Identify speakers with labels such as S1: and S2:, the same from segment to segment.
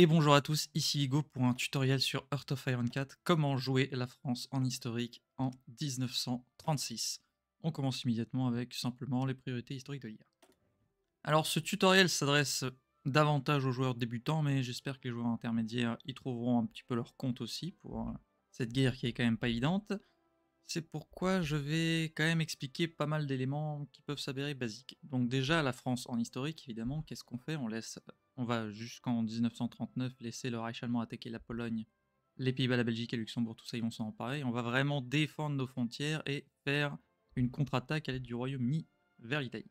S1: Et bonjour à tous, ici Ligo pour un tutoriel sur Earth of Iron 4, comment jouer la France en historique en 1936. On commence immédiatement avec simplement les priorités historiques de l'IA. Alors ce tutoriel s'adresse davantage aux joueurs débutants, mais j'espère que les joueurs intermédiaires y trouveront un petit peu leur compte aussi pour euh, cette guerre qui est quand même pas évidente. C'est pourquoi je vais quand même expliquer pas mal d'éléments qui peuvent s'avérer basiques. Donc déjà la France en historique, évidemment, qu'est-ce qu'on fait On laisse euh, on va jusqu'en 1939 laisser le Reich allemand attaquer la Pologne, les Pays-Bas, la Belgique et Luxembourg, tout ça, ils vont s'en emparer. On va vraiment défendre nos frontières et faire une contre-attaque à l'aide du Royaume-Uni vers l'Italie.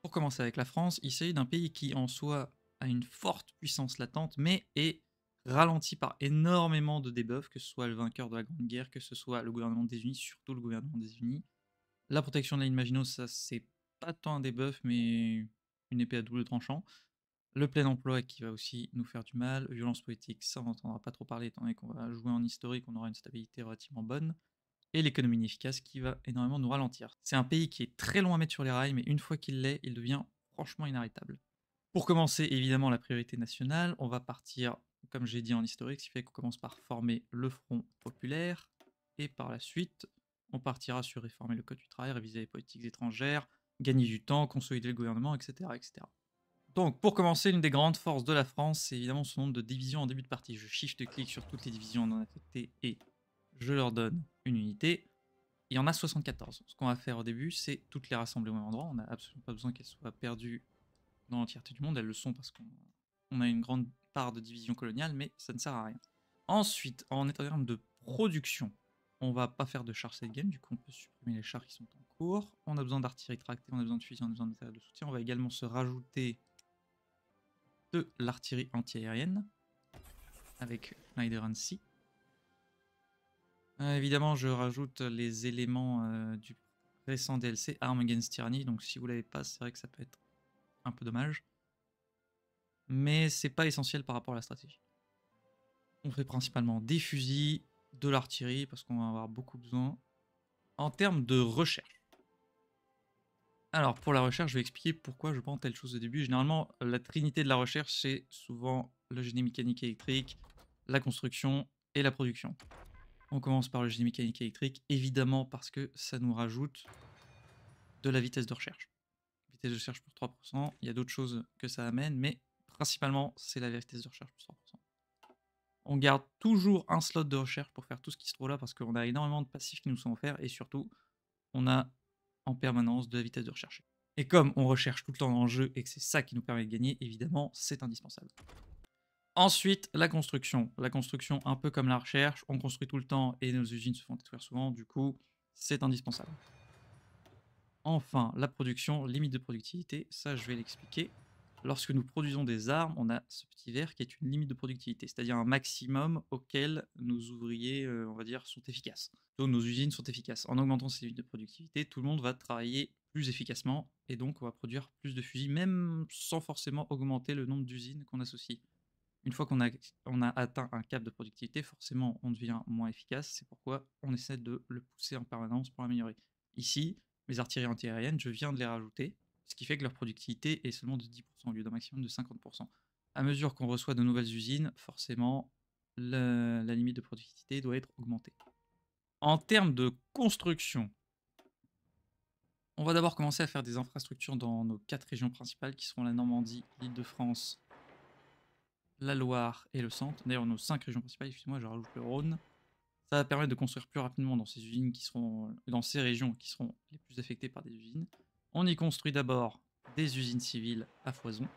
S1: Pour commencer avec la France, il s'agit d'un pays qui en soi a une forte puissance latente, mais est ralenti par énormément de débuffs, que ce soit le vainqueur de la Grande Guerre, que ce soit le gouvernement des Unis, surtout le gouvernement des Unis. La protection de la ligne Maginot, ça c'est pas tant un débuff, mais une épée à double tranchant le plein emploi qui va aussi nous faire du mal, violence politique, ça on n'entendra pas trop parler étant donné qu'on va jouer en historique, on aura une stabilité relativement bonne, et l'économie inefficace qui va énormément nous ralentir. C'est un pays qui est très long à mettre sur les rails, mais une fois qu'il l'est, il devient franchement inarrêtable. Pour commencer, évidemment, la priorité nationale, on va partir, comme j'ai dit en historique, ce qui fait qu'on commence par former le Front populaire, et par la suite, on partira sur réformer le Code du travail, réviser les politiques étrangères, gagner du temps, consolider le gouvernement, etc. etc. Donc, pour commencer, l'une des grandes forces de la France, c'est évidemment son nombre de divisions en début de partie. Je shift-clique sur toutes les divisions en affectées et je leur donne une unité. Il y en a 74. Ce qu'on va faire au début, c'est toutes les rassembler au même endroit. On n'a absolument pas besoin qu'elles soient perdues dans l'entièreté du monde. Elles le sont parce qu'on a une grande part de divisions coloniales, mais ça ne sert à rien. Ensuite, en état de production, on ne va pas faire de chars cette game, du coup on peut supprimer les chars qui sont en cours. On a besoin d'artillerie tractée, on a besoin de fusils, on a besoin de de soutien. On va également se rajouter l'artillerie antiaérienne avec and C. Euh, évidemment, je rajoute les éléments euh, du récent DLC Arm Against Tyranny, donc si vous l'avez pas, c'est vrai que ça peut être un peu dommage. Mais c'est pas essentiel par rapport à la stratégie. On fait principalement des fusils, de l'artillerie, parce qu'on va avoir beaucoup besoin. En termes de recherche, alors, pour la recherche, je vais expliquer pourquoi je prends telle chose au début. Généralement, la trinité de la recherche, c'est souvent le génie mécanique électrique, la construction et la production. On commence par le génie mécanique électrique, évidemment parce que ça nous rajoute de la vitesse de recherche. Vitesse de recherche pour 3%, il y a d'autres choses que ça amène, mais principalement, c'est la vitesse de recherche pour 3%. On garde toujours un slot de recherche pour faire tout ce qui se trouve là, parce qu'on a énormément de passifs qui nous sont offerts, et surtout, on a en permanence de la vitesse de recherche. Et comme on recherche tout le temps dans le jeu et que c'est ça qui nous permet de gagner, évidemment, c'est indispensable. Ensuite, la construction. La construction, un peu comme la recherche, on construit tout le temps et nos usines se font détruire souvent, du coup, c'est indispensable. Enfin, la production, limite de productivité, ça je vais l'expliquer lorsque nous produisons des armes, on a ce petit verre qui est une limite de productivité, c'est-à-dire un maximum auquel nos ouvriers, euh, on va dire, sont efficaces. Donc nos usines sont efficaces. En augmentant ces limites de productivité, tout le monde va travailler plus efficacement et donc on va produire plus de fusils, même sans forcément augmenter le nombre d'usines qu'on associe. Une fois qu'on a, a atteint un cap de productivité, forcément on devient moins efficace, c'est pourquoi on essaie de le pousser en permanence pour l'améliorer. Ici, mes artilleries antiaériennes, je viens de les rajouter, ce qui fait que leur productivité est seulement de 10% au lieu d'un maximum de 50%. À mesure qu'on reçoit de nouvelles usines, forcément, la, limite de productivité doit être augmentée. En termes de construction, on va d'abord commencer à faire des infrastructures dans nos quatre régions principales qui seront la Normandie, l'Île-de-France, la Loire et le centre. D'ailleurs, nos cinq régions principales, excusez-moi, je rajoute le Rhône. Ça va permettre de construire plus rapidement dans ces usines qui seront, dans ces régions qui seront les plus affectées par des usines. On y construit d'abord des usines civiles à foison.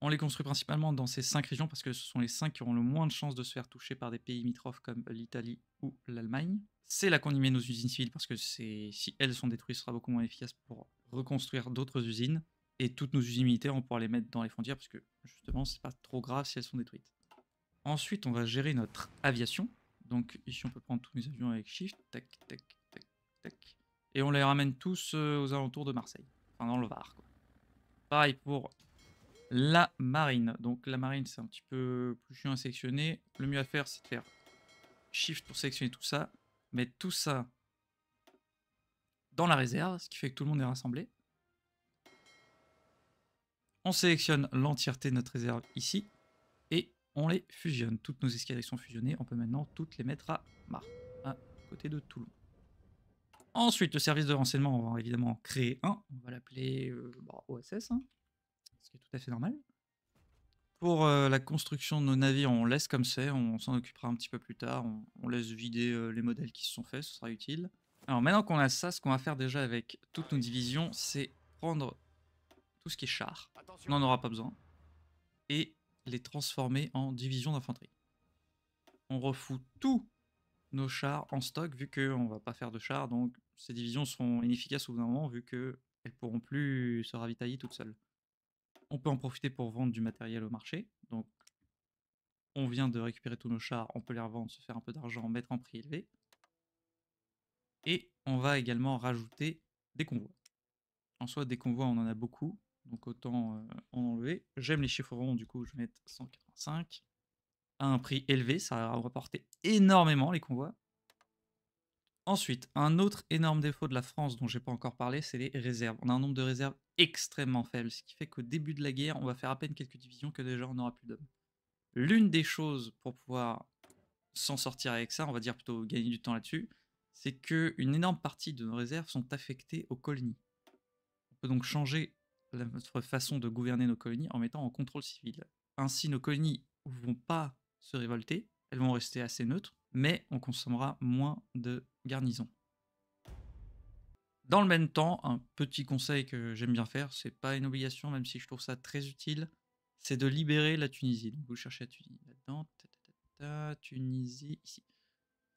S1: On les construit principalement dans ces cinq régions parce que ce sont les cinq qui ont le moins de chances de se faire toucher par des pays mitrophes comme l'Italie ou l'Allemagne. C'est là qu'on y met nos usines civiles parce que si elles sont détruites, ce sera beaucoup moins efficace pour reconstruire d'autres usines. Et toutes nos usines militaires, on pourra les mettre dans les frontières parce que justement, c'est pas trop grave si elles sont détruites. Ensuite, on va gérer notre aviation. Donc ici, on peut prendre tous nos avions avec Shift. Tac, tac, tac, tac et on les ramène tous euh, aux alentours de Marseille, enfin dans le Var. Pareil pour la marine. Donc la marine, c'est un petit peu plus chiant à sélectionner. Le mieux à faire, c'est de faire Shift pour sélectionner tout ça, mettre tout ça dans la réserve, ce qui fait que tout le monde est rassemblé. On sélectionne l'entièreté de notre réserve ici, et on les fusionne. Toutes nos escaliers sont fusionnées, on peut maintenant toutes les mettre à Mar, à côté de Toulon. Ensuite, le service de renseignement, on va évidemment créer un. On va l'appeler euh, bah, OSS, hein, ce qui est tout à fait normal. Pour euh, la construction de nos navires, on laisse comme c'est, on s'en occupera un petit peu plus tard. On, laisse vider euh, les modèles qui se sont faits, ce sera utile. Alors maintenant qu'on a ça, ce qu'on va faire déjà avec toutes nos divisions, c'est prendre tout ce qui est char, on n'en aura pas besoin, et les transformer en divisions d'infanterie. On refout tous nos chars en stock, vu qu'on ne va pas faire de chars, donc ces divisions sont inefficaces au bout d'un moment vu qu'elles ne pourront plus se ravitailler toutes seules. On peut en profiter pour vendre du matériel au marché. Donc, on vient de récupérer tous nos chars, on peut les revendre, se faire un peu d'argent, mettre en prix élevé. Et on va également rajouter des convois. En soi, des convois, on en a beaucoup, donc autant euh, en enlever. J'aime les chiffres ronds, du coup, je vais mettre 145. à un prix élevé. Ça va rapporter énormément les convois. Ensuite, un autre énorme défaut de la France dont je n'ai pas encore parlé, c'est les réserves. On a un nombre de réserves extrêmement faible, ce qui fait qu'au début de la guerre, on va faire à peine quelques divisions que déjà on n'aura plus d'hommes. L'une des choses pour pouvoir s'en sortir avec ça, on va dire plutôt gagner du temps là-dessus, c'est qu'une énorme partie de nos réserves sont affectées aux colonies. On peut donc changer notre façon de gouverner nos colonies en mettant en contrôle civil. Ainsi, nos colonies ne vont pas se révolter, elles vont rester assez neutres, mais on consommera moins de garnison. Dans le même temps, un petit conseil que j'aime bien faire, c'est pas une obligation, même si je trouve ça très utile, c'est de libérer la Tunisie. vous cherchez la Tunisie là-dedans, Tunisie ici,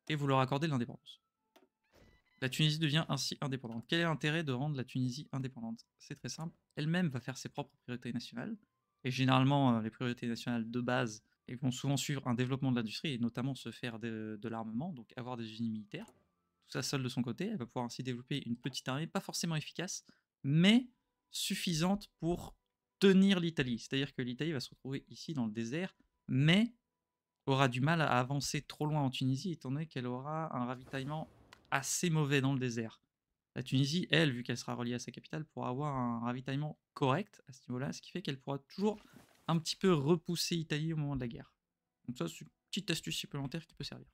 S1: et vous leur accordez l'indépendance. La Tunisie devient ainsi indépendante. Quel est l'intérêt de rendre la Tunisie indépendante C'est très simple. Elle-même va faire ses propres priorités nationales. Et généralement, euh, les priorités nationales de base vont souvent suivre un développement de l'industrie et notamment se faire de, de l'armement, donc avoir des unités militaires ça seule de son côté, elle va pouvoir ainsi développer une petite armée, pas forcément efficace, mais suffisante pour tenir l'Italie. C'est-à-dire que l'Italie va se retrouver ici dans le désert, mais aura du mal à avancer trop loin en Tunisie, étant donné qu'elle aura un ravitaillement assez mauvais dans le désert. La Tunisie, elle, vu qu'elle sera reliée à sa capitale, pourra avoir un ravitaillement correct à ce niveau-là, ce qui fait qu'elle pourra toujours un petit peu repousser l'Italie au moment de la guerre. Donc ça, c'est une petite astuce supplémentaire qui peut servir.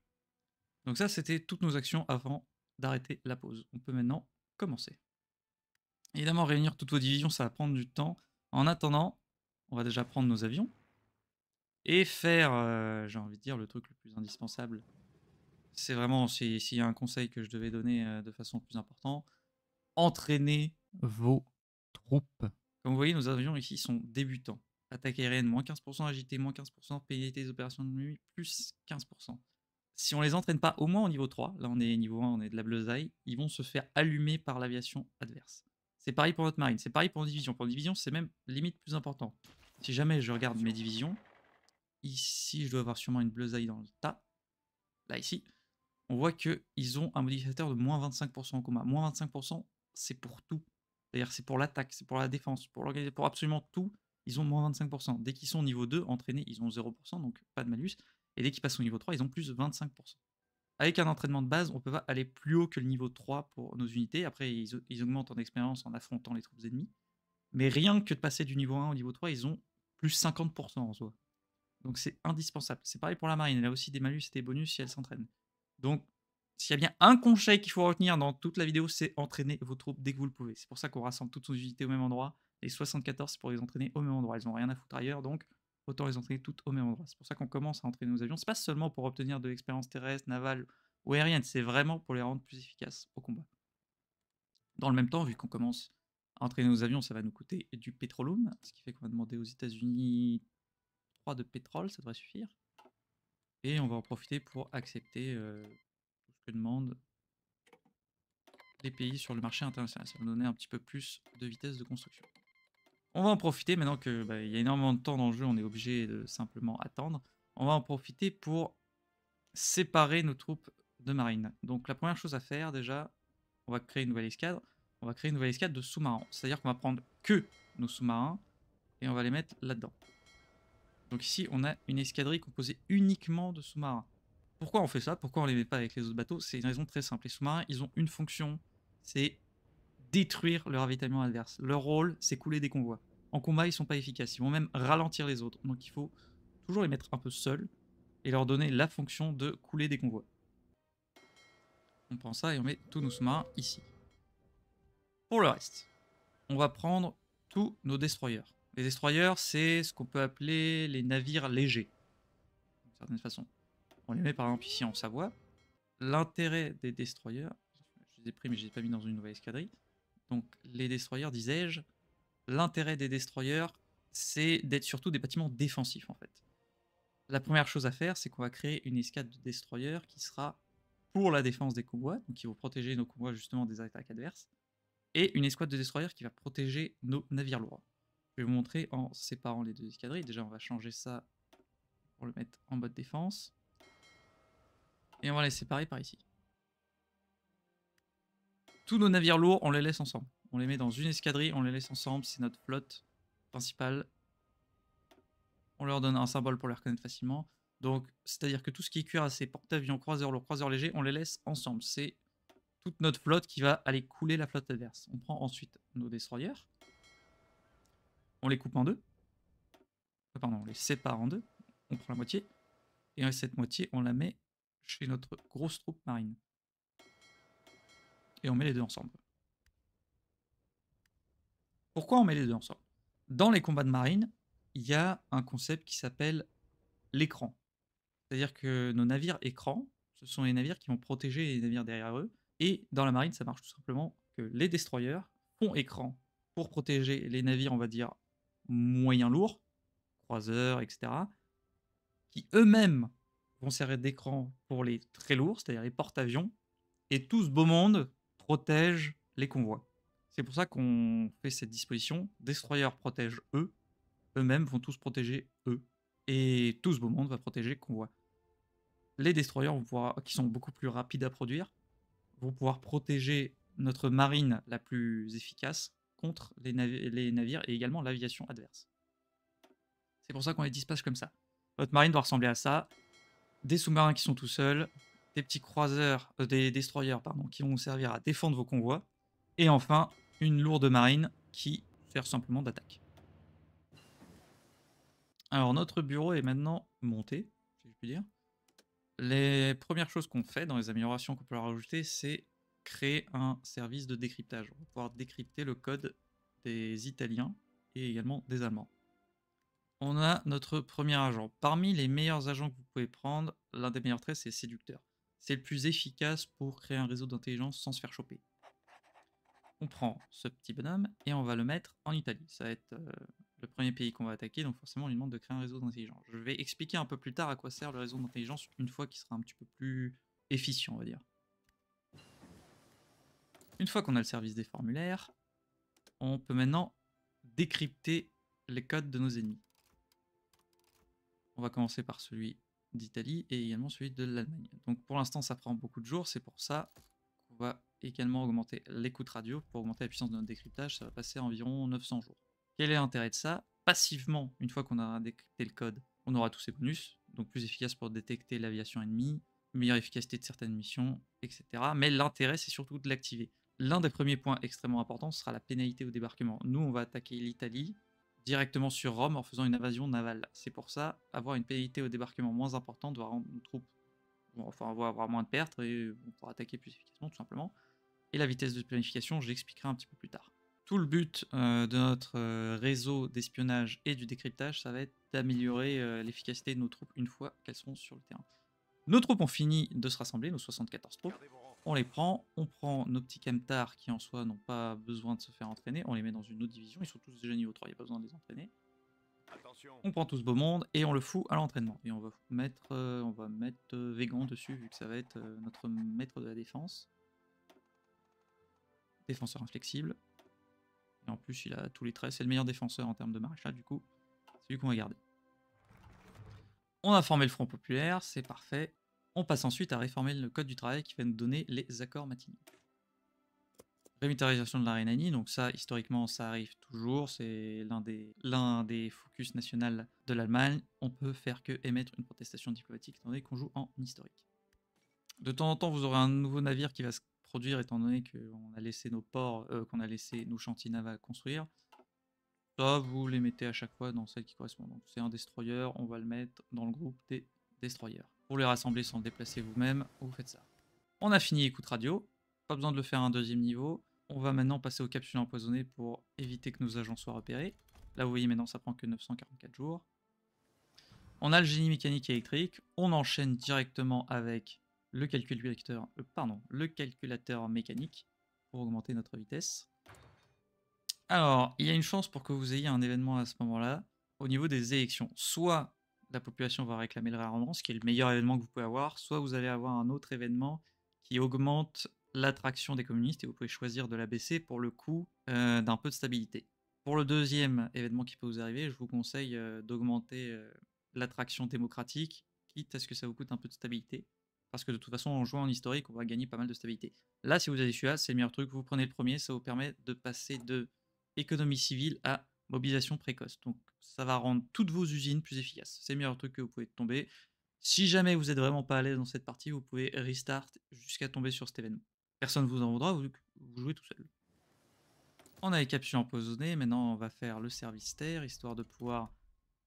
S1: Donc ça, c'était toutes nos actions avant d'arrêter la pause. On peut maintenant commencer. Évidemment, réunir toutes vos divisions, ça va prendre du temps. En attendant, on va déjà prendre nos avions et faire, euh, j'ai envie de dire, le truc le plus indispensable. C'est vraiment, s'il y a un conseil que je devais donner euh, de façon plus importante, entraîner vos troupes. Comme vous voyez, nos avions ici sont débutants. Attaque aérienne, moins 15%, agité, moins 15%, pénalité des opérations de nuit, plus 15% si on les entraîne pas au moins au niveau 3, là on est niveau 1, on est de la bleusaille, ils vont se faire allumer par l'aviation adverse. C'est pareil pour notre marine, c'est pareil pour nos divisions. Pour nos divisions, c'est même limite plus important. Si jamais je regarde mes divisions, ici je dois avoir sûrement une bleusaille dans le tas, là ici, on voit qu'ils ont un modificateur de moins 25% en combat. Moins 25%, c'est pour tout. cest c'est pour l'attaque, c'est pour la défense, pour, pour absolument tout, ils ont moins 25%. Dès qu'ils sont niveau 2, entraînés, ils ont 0%, donc pas de malus. Et dès qu'ils passent au niveau 3, ils ont plus de 25%. Avec un entraînement de base, on peut pas aller plus haut que le niveau 3 pour nos unités. Après, ils, augmentent en expérience en affrontant les troupes ennemies. Mais rien que de passer du niveau 1 au niveau 3, ils ont plus 50% en soi. Donc c'est indispensable. C'est pareil pour la marine. Elle a aussi des malus et des bonus si elle s'entraîne. Donc s'il y a bien un conseil qu'il faut retenir dans toute la vidéo, c'est entraîner vos troupes dès que vous le pouvez. C'est pour ça qu'on rassemble toutes nos unités au même endroit. Les 74, c'est pour les entraîner au même endroit. Elles n'ont rien à foutre ailleurs, donc autant les entraîner toutes au même endroit. C'est pour ça qu'on commence à entraîner nos avions. C'est pas seulement pour obtenir de l'expérience terrestre, navale ou aérienne, c'est vraiment pour les rendre plus efficaces au combat. Dans le même temps, vu qu'on commence à entraîner nos avions, ça va nous coûter du pétrole, ce qui fait qu'on va demander aux États-Unis 3 de pétrole, ça devrait suffire. Et on va en profiter pour accepter euh, tout ce que demandent les pays sur le marché international. Ça va nous donner un petit peu plus de vitesse de construction. On va en profiter maintenant que bah, y a énormément de temps dans le jeu, on est obligé de simplement attendre. On va en profiter pour séparer nos troupes de marine. Donc la première chose à faire déjà, on va créer une nouvelle escadre. On va créer une nouvelle escadre de sous-marins. C'est-à-dire qu'on va prendre que nos sous-marins et on va les mettre là-dedans. Donc ici, on a une escadrille composée uniquement de sous-marins. Pourquoi on fait ça Pourquoi on les met pas avec les autres bateaux C'est une raison très simple. Les sous-marins, ils ont une fonction, c'est détruire le ravitaillement adverse. Leur rôle, c'est couler des convois. En combat, ils sont pas efficaces. Ils vont même ralentir les autres. Donc il faut toujours les mettre un peu seuls et leur donner la fonction de couler des convois. On prend ça et on met tous nos sous-marins ici. Pour le reste, on va prendre tous nos destroyers. Les destroyers, c'est ce qu'on peut appeler les navires légers, d'une certaine façon. On les met par exemple ici en Savoie. L'intérêt des destroyers, je les ai pris mais je les ai pas mis dans une nouvelle escadrille, donc les destroyers, disais-je, l'intérêt des destroyers, c'est d'être surtout des bâtiments défensifs en fait. La première chose à faire, c'est qu'on va créer une escadre de destroyers qui sera pour la défense des convois, donc qui vont protéger nos convois justement des attaques adverses, et une escouade de destroyers qui va protéger nos navires lourds. Je vais vous montrer en séparant les deux escadrilles. Déjà, on va changer ça pour le mettre en mode défense. Et on va les séparer par ici. Tous nos navires lourds, on les laisse ensemble. On les met dans une escadrille, on les laisse ensemble. C'est notre flotte principale. On leur donne un symbole pour les reconnaître facilement. Donc, c'est-à-dire que tout ce qui est cuirassé, porte-avions, croiseurs lourds, croiseurs légers, on les laisse ensemble. C'est toute notre flotte qui va aller couler la flotte adverse. On prend ensuite nos destroyers. On les coupe en deux. Euh, pardon, on les sépare en deux. On prend la moitié. Et cette moitié, on la met chez notre grosse troupe marine et on met les deux ensemble. Pourquoi on met les deux ensemble Dans les combats de marine, il y a un concept qui s'appelle l'écran. C'est-à-dire que nos navires écrans, ce sont les navires qui vont protéger les navires derrière eux. Et dans la marine, ça marche tout simplement que les destroyers font écran pour protéger les navires, on va dire, moyens lourds, croiseurs, etc., qui eux-mêmes vont servir d'écran pour les très lourds, c'est-à-dire les porte-avions. Et tout ce beau monde protège les convois. C'est pour ça qu'on fait cette disposition. Destroyer protègent eux, eux-mêmes vont tous protéger eux, et tout ce beau monde va protéger les convois. Les destroyers qui sont beaucoup plus rapides à produire vont pouvoir protéger notre marine la plus efficace contre les, navires et également l'aviation adverse. C'est pour ça qu'on les dispatche comme ça. Votre marine doit ressembler à ça. Des sous-marins qui sont tout seuls, des petits croiseurs, euh, des destroyers pardon, qui vont vous servir à défendre vos convois. Et enfin, une lourde marine qui sert simplement d'attaque. Alors notre bureau est maintenant monté, je dire. Les premières choses qu'on fait dans les améliorations qu'on peut rajouter, c'est créer un service de décryptage. On va pouvoir décrypter le code des Italiens et également des Allemands. On a notre premier agent. Parmi les meilleurs agents que vous pouvez prendre, l'un des meilleurs traits, c'est séducteur c'est le plus efficace pour créer un réseau d'intelligence sans se faire choper. On prend ce petit bonhomme et on va le mettre en Italie. Ça va être euh, le premier pays qu'on va attaquer, donc forcément on lui demande de créer un réseau d'intelligence. Je vais expliquer un peu plus tard à quoi sert le réseau d'intelligence une fois qu'il sera un petit peu plus efficient, on va dire. Une fois qu'on a le service des formulaires, on peut maintenant décrypter les codes de nos ennemis. On va commencer par celui d'Italie et également celui de l'Allemagne. Donc pour l'instant, ça prend beaucoup de jours, c'est pour ça qu'on va également augmenter l'écoute radio pour augmenter la puissance de notre décryptage, ça va passer environ 900 jours. Quel est l'intérêt de ça Passivement, une fois qu'on a décrypté le code, on aura tous ces bonus, donc plus efficace pour détecter l'aviation ennemie, meilleure efficacité de certaines missions, etc. Mais l'intérêt, c'est surtout de l'activer. L'un des premiers points extrêmement importants sera la pénalité au débarquement. Nous, on va attaquer l'Italie, directement sur Rome en faisant une invasion navale. C'est pour ça, avoir une pénalité au débarquement moins importante doit rendre nos troupes, enfin, avoir moins de pertes et on pourra attaquer plus efficacement, tout simplement. Et la vitesse de planification, je l'expliquerai un petit peu plus tard. Tout le but euh, de notre euh, réseau d'espionnage et du décryptage, ça va être d'améliorer euh, l'efficacité de nos troupes une fois qu'elles seront sur le terrain. Nos troupes ont fini de se rassembler, nos 74 troupes on les prend, on prend nos petits camtars qui en soi n'ont pas besoin de se faire entraîner, on les met dans une autre division, ils sont tous déjà niveau 3, il n'y a pas besoin de les entraîner. On prend tout ce beau monde et on le fout à l'entraînement. Et on va mettre, euh, on va mettre euh, dessus vu que ça va être euh, notre maître de la défense. Défenseur inflexible. Et en plus il a tous les traits, c'est le meilleur défenseur en termes de maréchal du coup. C'est lui qu'on va garder. On a formé le Front Populaire, c'est parfait. On passe ensuite à réformer le code du travail qui va nous donner les accords matinaux. Rémunérisation de la Rhénanie, donc ça historiquement ça arrive toujours, c'est l'un des, focus nationaux de l'Allemagne. On peut faire que émettre une protestation diplomatique étant donné qu'on joue en historique. De temps en temps vous aurez un nouveau navire qui va se produire étant donné qu'on a laissé nos ports, euh, qu'on a laissé nos chantiers navals construire. Ça vous les mettez à chaque fois dans celle qui correspond. Donc c'est un destroyer, on va le mettre dans le groupe des destroyers. Pour les rassembler sans le déplacer vous-même, vous faites ça. On a fini écoute radio. Pas besoin de le faire un deuxième niveau. On va maintenant passer aux capsules empoisonnées pour éviter que nos agents soient repérés. Là, vous voyez, maintenant, ça prend que 944 jours. On a le génie mécanique électrique. On enchaîne directement avec le calculateur, euh, pardon, le calculateur mécanique pour augmenter notre vitesse. Alors, il y a une chance pour que vous ayez un événement à ce moment-là au niveau des élections. Soit la population va réclamer le réarmement, ce qui est le meilleur événement que vous pouvez avoir, soit vous allez avoir un autre événement qui augmente l'attraction des communistes et vous pouvez choisir de la baisser pour le coût euh, d'un peu de stabilité. Pour le deuxième événement qui peut vous arriver, je vous conseille euh, d'augmenter euh, l'attraction démocratique, quitte à ce que ça vous coûte un peu de stabilité. Parce que de toute façon, en jouant en historique, on va gagner pas mal de stabilité. Là, si vous avez celui-là, c'est le meilleur truc. Vous prenez le premier, ça vous permet de passer de économie civile à mobilisation précoce. Donc ça va rendre toutes vos usines plus efficaces. C'est le meilleur truc que vous pouvez tomber. Si jamais vous n'êtes vraiment pas à l'aise dans cette partie, vous pouvez restart jusqu'à tomber sur cet événement. Personne ne vous en voudra, vous, jouez tout seul. On a les capsules empoisonnées, maintenant on va faire le service terre, histoire de pouvoir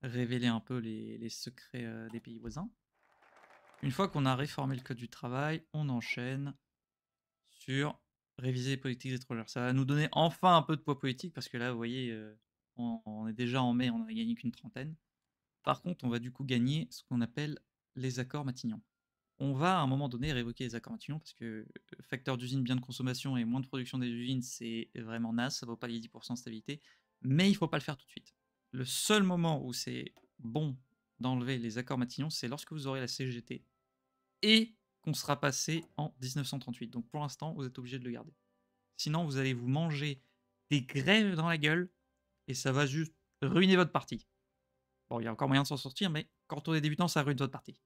S1: révéler un peu les, secrets euh, des pays voisins. Une fois qu'on a réformé le code du travail, on enchaîne sur réviser les politiques étrangères. Ça va nous donner enfin un peu de poids politique, parce que là, vous voyez, euh, on, est déjà en mai, on a gagné qu'une trentaine. Par contre, on va du coup gagner ce qu'on appelle les accords Matignon. On va à un moment donné révoquer les accords Matignon parce que euh, facteur d'usine, bien de consommation et moins de production des usines, c'est vraiment naze, ça vaut pas les 10% de stabilité, mais il faut pas le faire tout de suite. Le seul moment où c'est bon d'enlever les accords Matignon, c'est lorsque vous aurez la CGT et qu'on sera passé en 1938. Donc pour l'instant, vous êtes obligé de le garder. Sinon, vous allez vous manger des grèves dans la gueule et ça va juste ruiner votre partie. Bon, il y a encore moyen de s'en sortir, mais quand on est débutant, ça ruine votre partie.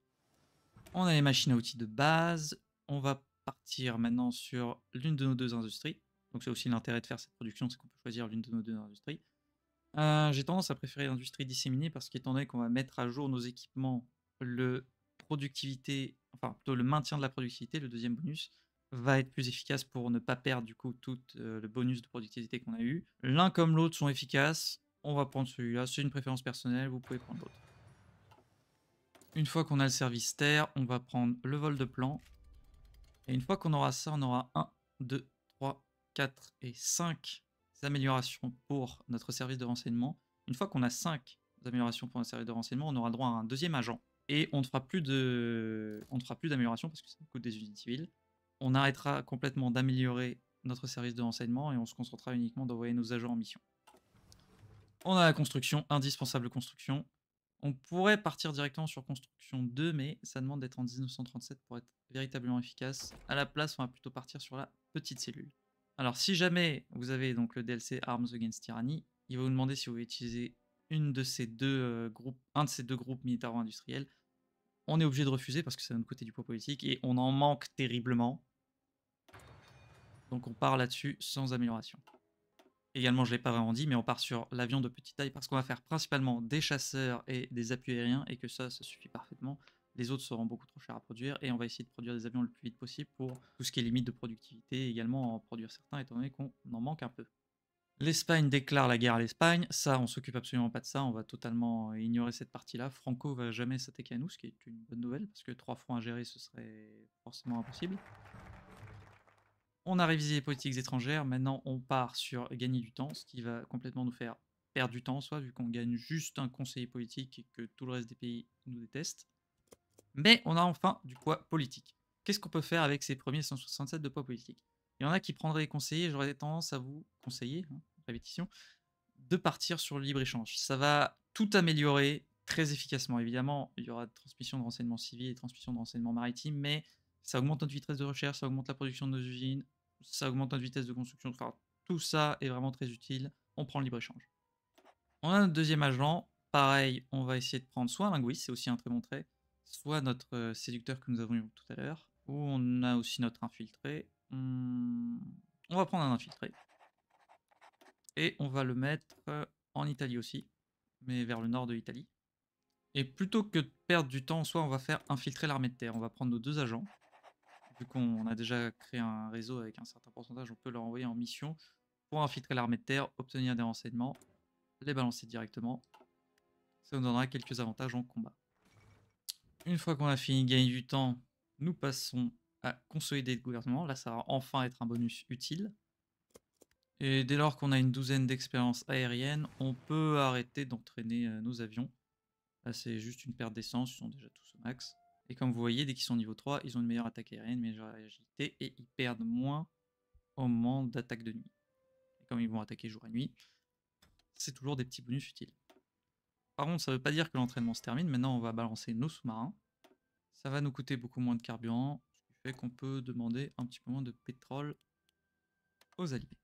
S1: On a les machines à outils de base. On va partir maintenant sur l'une de nos deux industries. Donc c'est aussi l'intérêt de faire cette production, c'est qu'on peut choisir l'une de nos deux industries. Euh, j'ai tendance à préférer l'industrie disséminée parce qu'étant donné qu'on va mettre à jour nos équipements, le productivité, enfin plutôt le maintien de la productivité, le deuxième bonus, va être plus efficace pour ne pas perdre du coup tout le bonus de productivité qu'on a eu. L'un comme l'autre sont efficaces. On va prendre celui-là. C'est une préférence personnelle, vous pouvez prendre l'autre. Une fois qu'on a le service terre, on va prendre le vol de plan. Et une fois qu'on aura ça, on aura 1, 2, 3, 4 et 5 améliorations pour notre service de renseignement. Une fois qu'on a 5 améliorations pour notre service de renseignement, on aura droit à un deuxième agent. Et on ne fera plus de, on fera plus parce que ça coûte des unités civiles on arrêtera complètement d'améliorer notre service de renseignement et on se concentrera uniquement d'envoyer nos agents en mission. On a la construction, indispensable construction. On pourrait partir directement sur construction 2, mais ça demande d'être en 1937 pour être véritablement efficace. À la place, on va plutôt partir sur la petite cellule. Alors si jamais vous avez donc le DLC Arms Against Tyranny, il va vous demander si vous voulez utiliser une de ces deux, euh, groupes, un de ces deux groupes militaires ou industriels. On est obligé de refuser parce que ça va nous coûter du poids politique et on en manque terriblement. Donc on part là-dessus sans amélioration. Également, je ne l'ai pas vraiment dit, mais on part sur l'avion de petite taille parce qu'on va faire principalement des chasseurs et des appuis aériens et que ça, ça suffit parfaitement. Les autres seront beaucoup trop chers à produire et on va essayer de produire des avions le plus vite possible pour tout ce qui est limite de productivité et également en produire certains étant donné qu'on en manque un peu. L'Espagne déclare la guerre à l'Espagne, ça on s'occupe absolument pas de ça, on va totalement ignorer cette partie-là. Franco va jamais s'attaquer à nous, ce qui est une bonne nouvelle, parce que trois fronts à gérer ce serait forcément impossible on a révisé les politiques étrangères, maintenant on part sur gagner du temps, ce qui va complètement nous faire perdre du temps, soit vu qu'on gagne juste un conseiller politique et que tout le reste des pays nous déteste. Mais on a enfin du poids politique. Qu'est-ce qu'on peut faire avec ces premiers 167 de poids politique Il y en a qui prendraient conseillers, j'aurais tendance à vous conseiller, hein, répétition, de partir sur le libre-échange. Ça va tout améliorer très efficacement. Évidemment, il y aura de transmission de renseignements civils et transmission de renseignements maritimes, mais ça augmente notre vitesse de recherche, ça augmente la production de nos usines, ça augmente notre vitesse de construction. tout ça est vraiment très utile. On prend le libre-échange. On a notre deuxième agent. Pareil, on va essayer de prendre soit un linguiste, c'est aussi un très bon trait, soit notre euh, séducteur que nous avons eu tout à l'heure, ou on a aussi notre infiltré. Hmm, on va prendre un infiltré. Et on va le mettre euh, en Italie aussi, mais vers le nord de l'Italie. Et plutôt que de perdre du temps, soit on va faire infiltrer l'armée de terre. On va prendre nos deux agents, vu qu'on a déjà créé un réseau avec un certain pourcentage, on peut leur envoyer en mission pour infiltrer l'armée de terre, obtenir des renseignements, les balancer directement. Ça nous donnera quelques avantages en combat. Une fois qu'on a fini de gagner du temps, nous passons à consolider le gouvernement. Là, ça va enfin être un bonus utile. Et dès lors qu'on a une douzaine d'expériences aériennes, on peut arrêter d'entraîner euh, nos avions. Là, c'est juste une perte d'essence, ils sont déjà tous au max. Et comme vous voyez, dès qu'ils sont niveau 3, ils ont une meilleure attaque aérienne, meilleure agilité, et ils perdent moins au moment d'attaque de nuit. Et comme ils vont attaquer jour et nuit, c'est toujours des petits bonus utiles. Par contre, ça ne veut pas dire que l'entraînement se termine. Maintenant, on va balancer nos sous-marins. Ça va nous coûter beaucoup moins de carburant, ce qui fait qu'on peut demander un petit peu moins de pétrole aux alliés.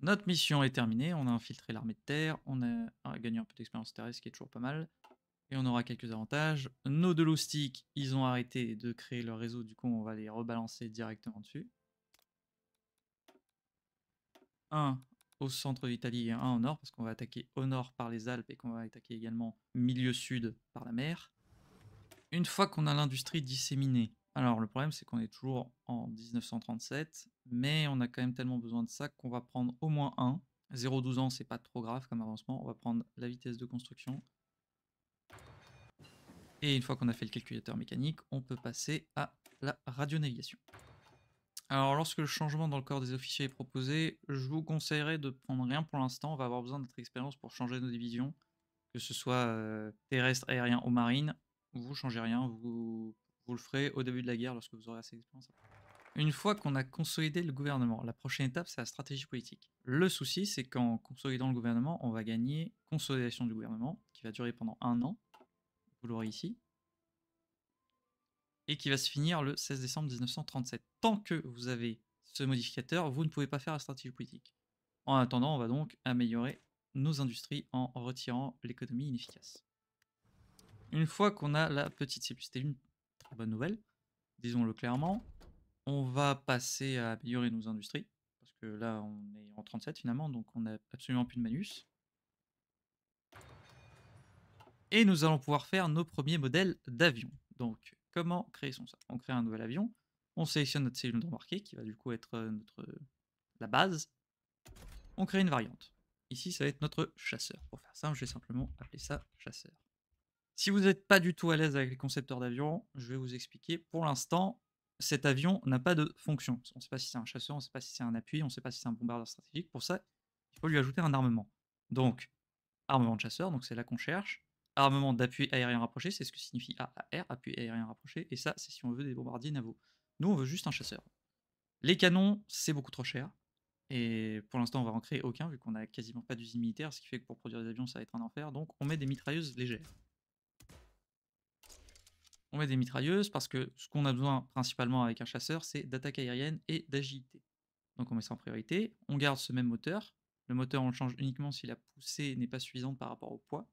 S1: Notre mission est terminée, on a infiltré l'armée de terre, on a gagné un peu d'expérience terrestre, ce qui est toujours pas mal et on aura quelques avantages. Nos deux loustiques, ils ont arrêté de créer leur réseau, du coup on va les rebalancer directement dessus. Un au centre d'Italie et un au nord, parce qu'on va attaquer au nord par les Alpes et qu'on va attaquer également milieu sud par la mer. Une fois qu'on a l'industrie disséminée, alors le problème c'est qu'on est toujours en 1937, mais on a quand même tellement besoin de ça qu'on va prendre au moins un. 0,12 ans c'est pas trop grave comme avancement, on va prendre la vitesse de construction, et une fois qu'on a fait le calculateur mécanique, on peut passer à la radionavigation. Alors lorsque le changement dans le corps des officiers est proposé, je vous conseillerais de prendre rien pour l'instant, on va avoir besoin de notre expérience pour changer nos divisions, que ce soit euh, terrestre, aérien ou marine, vous changez rien, vous, vous le ferez au début de la guerre lorsque vous aurez assez d'expérience. Une fois qu'on a consolidé le gouvernement, la prochaine étape c'est la stratégie politique. Le souci c'est qu'en consolidant le gouvernement, on va gagner consolidation du gouvernement, qui va durer pendant un an, ici, et qui va se finir le 16 décembre 1937. Tant que vous avez ce modificateur, vous ne pouvez pas faire la stratégie politique. En attendant, on va donc améliorer nos industries en retirant l'économie inefficace. Une fois qu'on a la petite c'était une bonne nouvelle, disons-le clairement, on va passer à améliorer nos industries, parce que là on est en 37 finalement, donc on n'a absolument plus de manus et nous allons pouvoir faire nos premiers modèles d'avions. Donc, comment créer son ça On crée un nouvel avion, on sélectionne notre cellule d'embarqué qui va du coup être euh, notre euh, la base. On crée une variante. Ici, ça va être notre chasseur. Pour faire ça je vais simplement appeler ça chasseur. Si vous n'êtes pas du tout à l'aise avec les concepteurs d'avions, je vais vous expliquer. Pour l'instant, cet avion n'a pas de fonction. On ne sait pas si c'est un chasseur, on ne sait pas si c'est un appui, on ne sait pas si c'est un bombardeur stratégique. Pour ça, il faut lui ajouter un armement. Donc, armement de chasseur, donc c'est là qu'on cherche. Armement d'appui aérien rapproché, c'est ce que signifie AAR, appui aérien rapproché, et ça, c'est si on veut des bombardiers navaux. Nous, on veut juste un chasseur. Les canons, c'est beaucoup trop cher, et pour l'instant, on va en créer aucun, vu qu'on n'a quasiment pas d'usine militaire, ce qui fait que pour produire des avions, ça va être un enfer, donc on met des mitrailleuses légères. On met des mitrailleuses parce que ce qu'on a besoin principalement avec un chasseur, c'est d'attaque aérienne et d'agilité. Donc on met ça en priorité, on garde ce même moteur, le moteur, on le change uniquement si la poussée n'est pas suffisante par rapport au poids.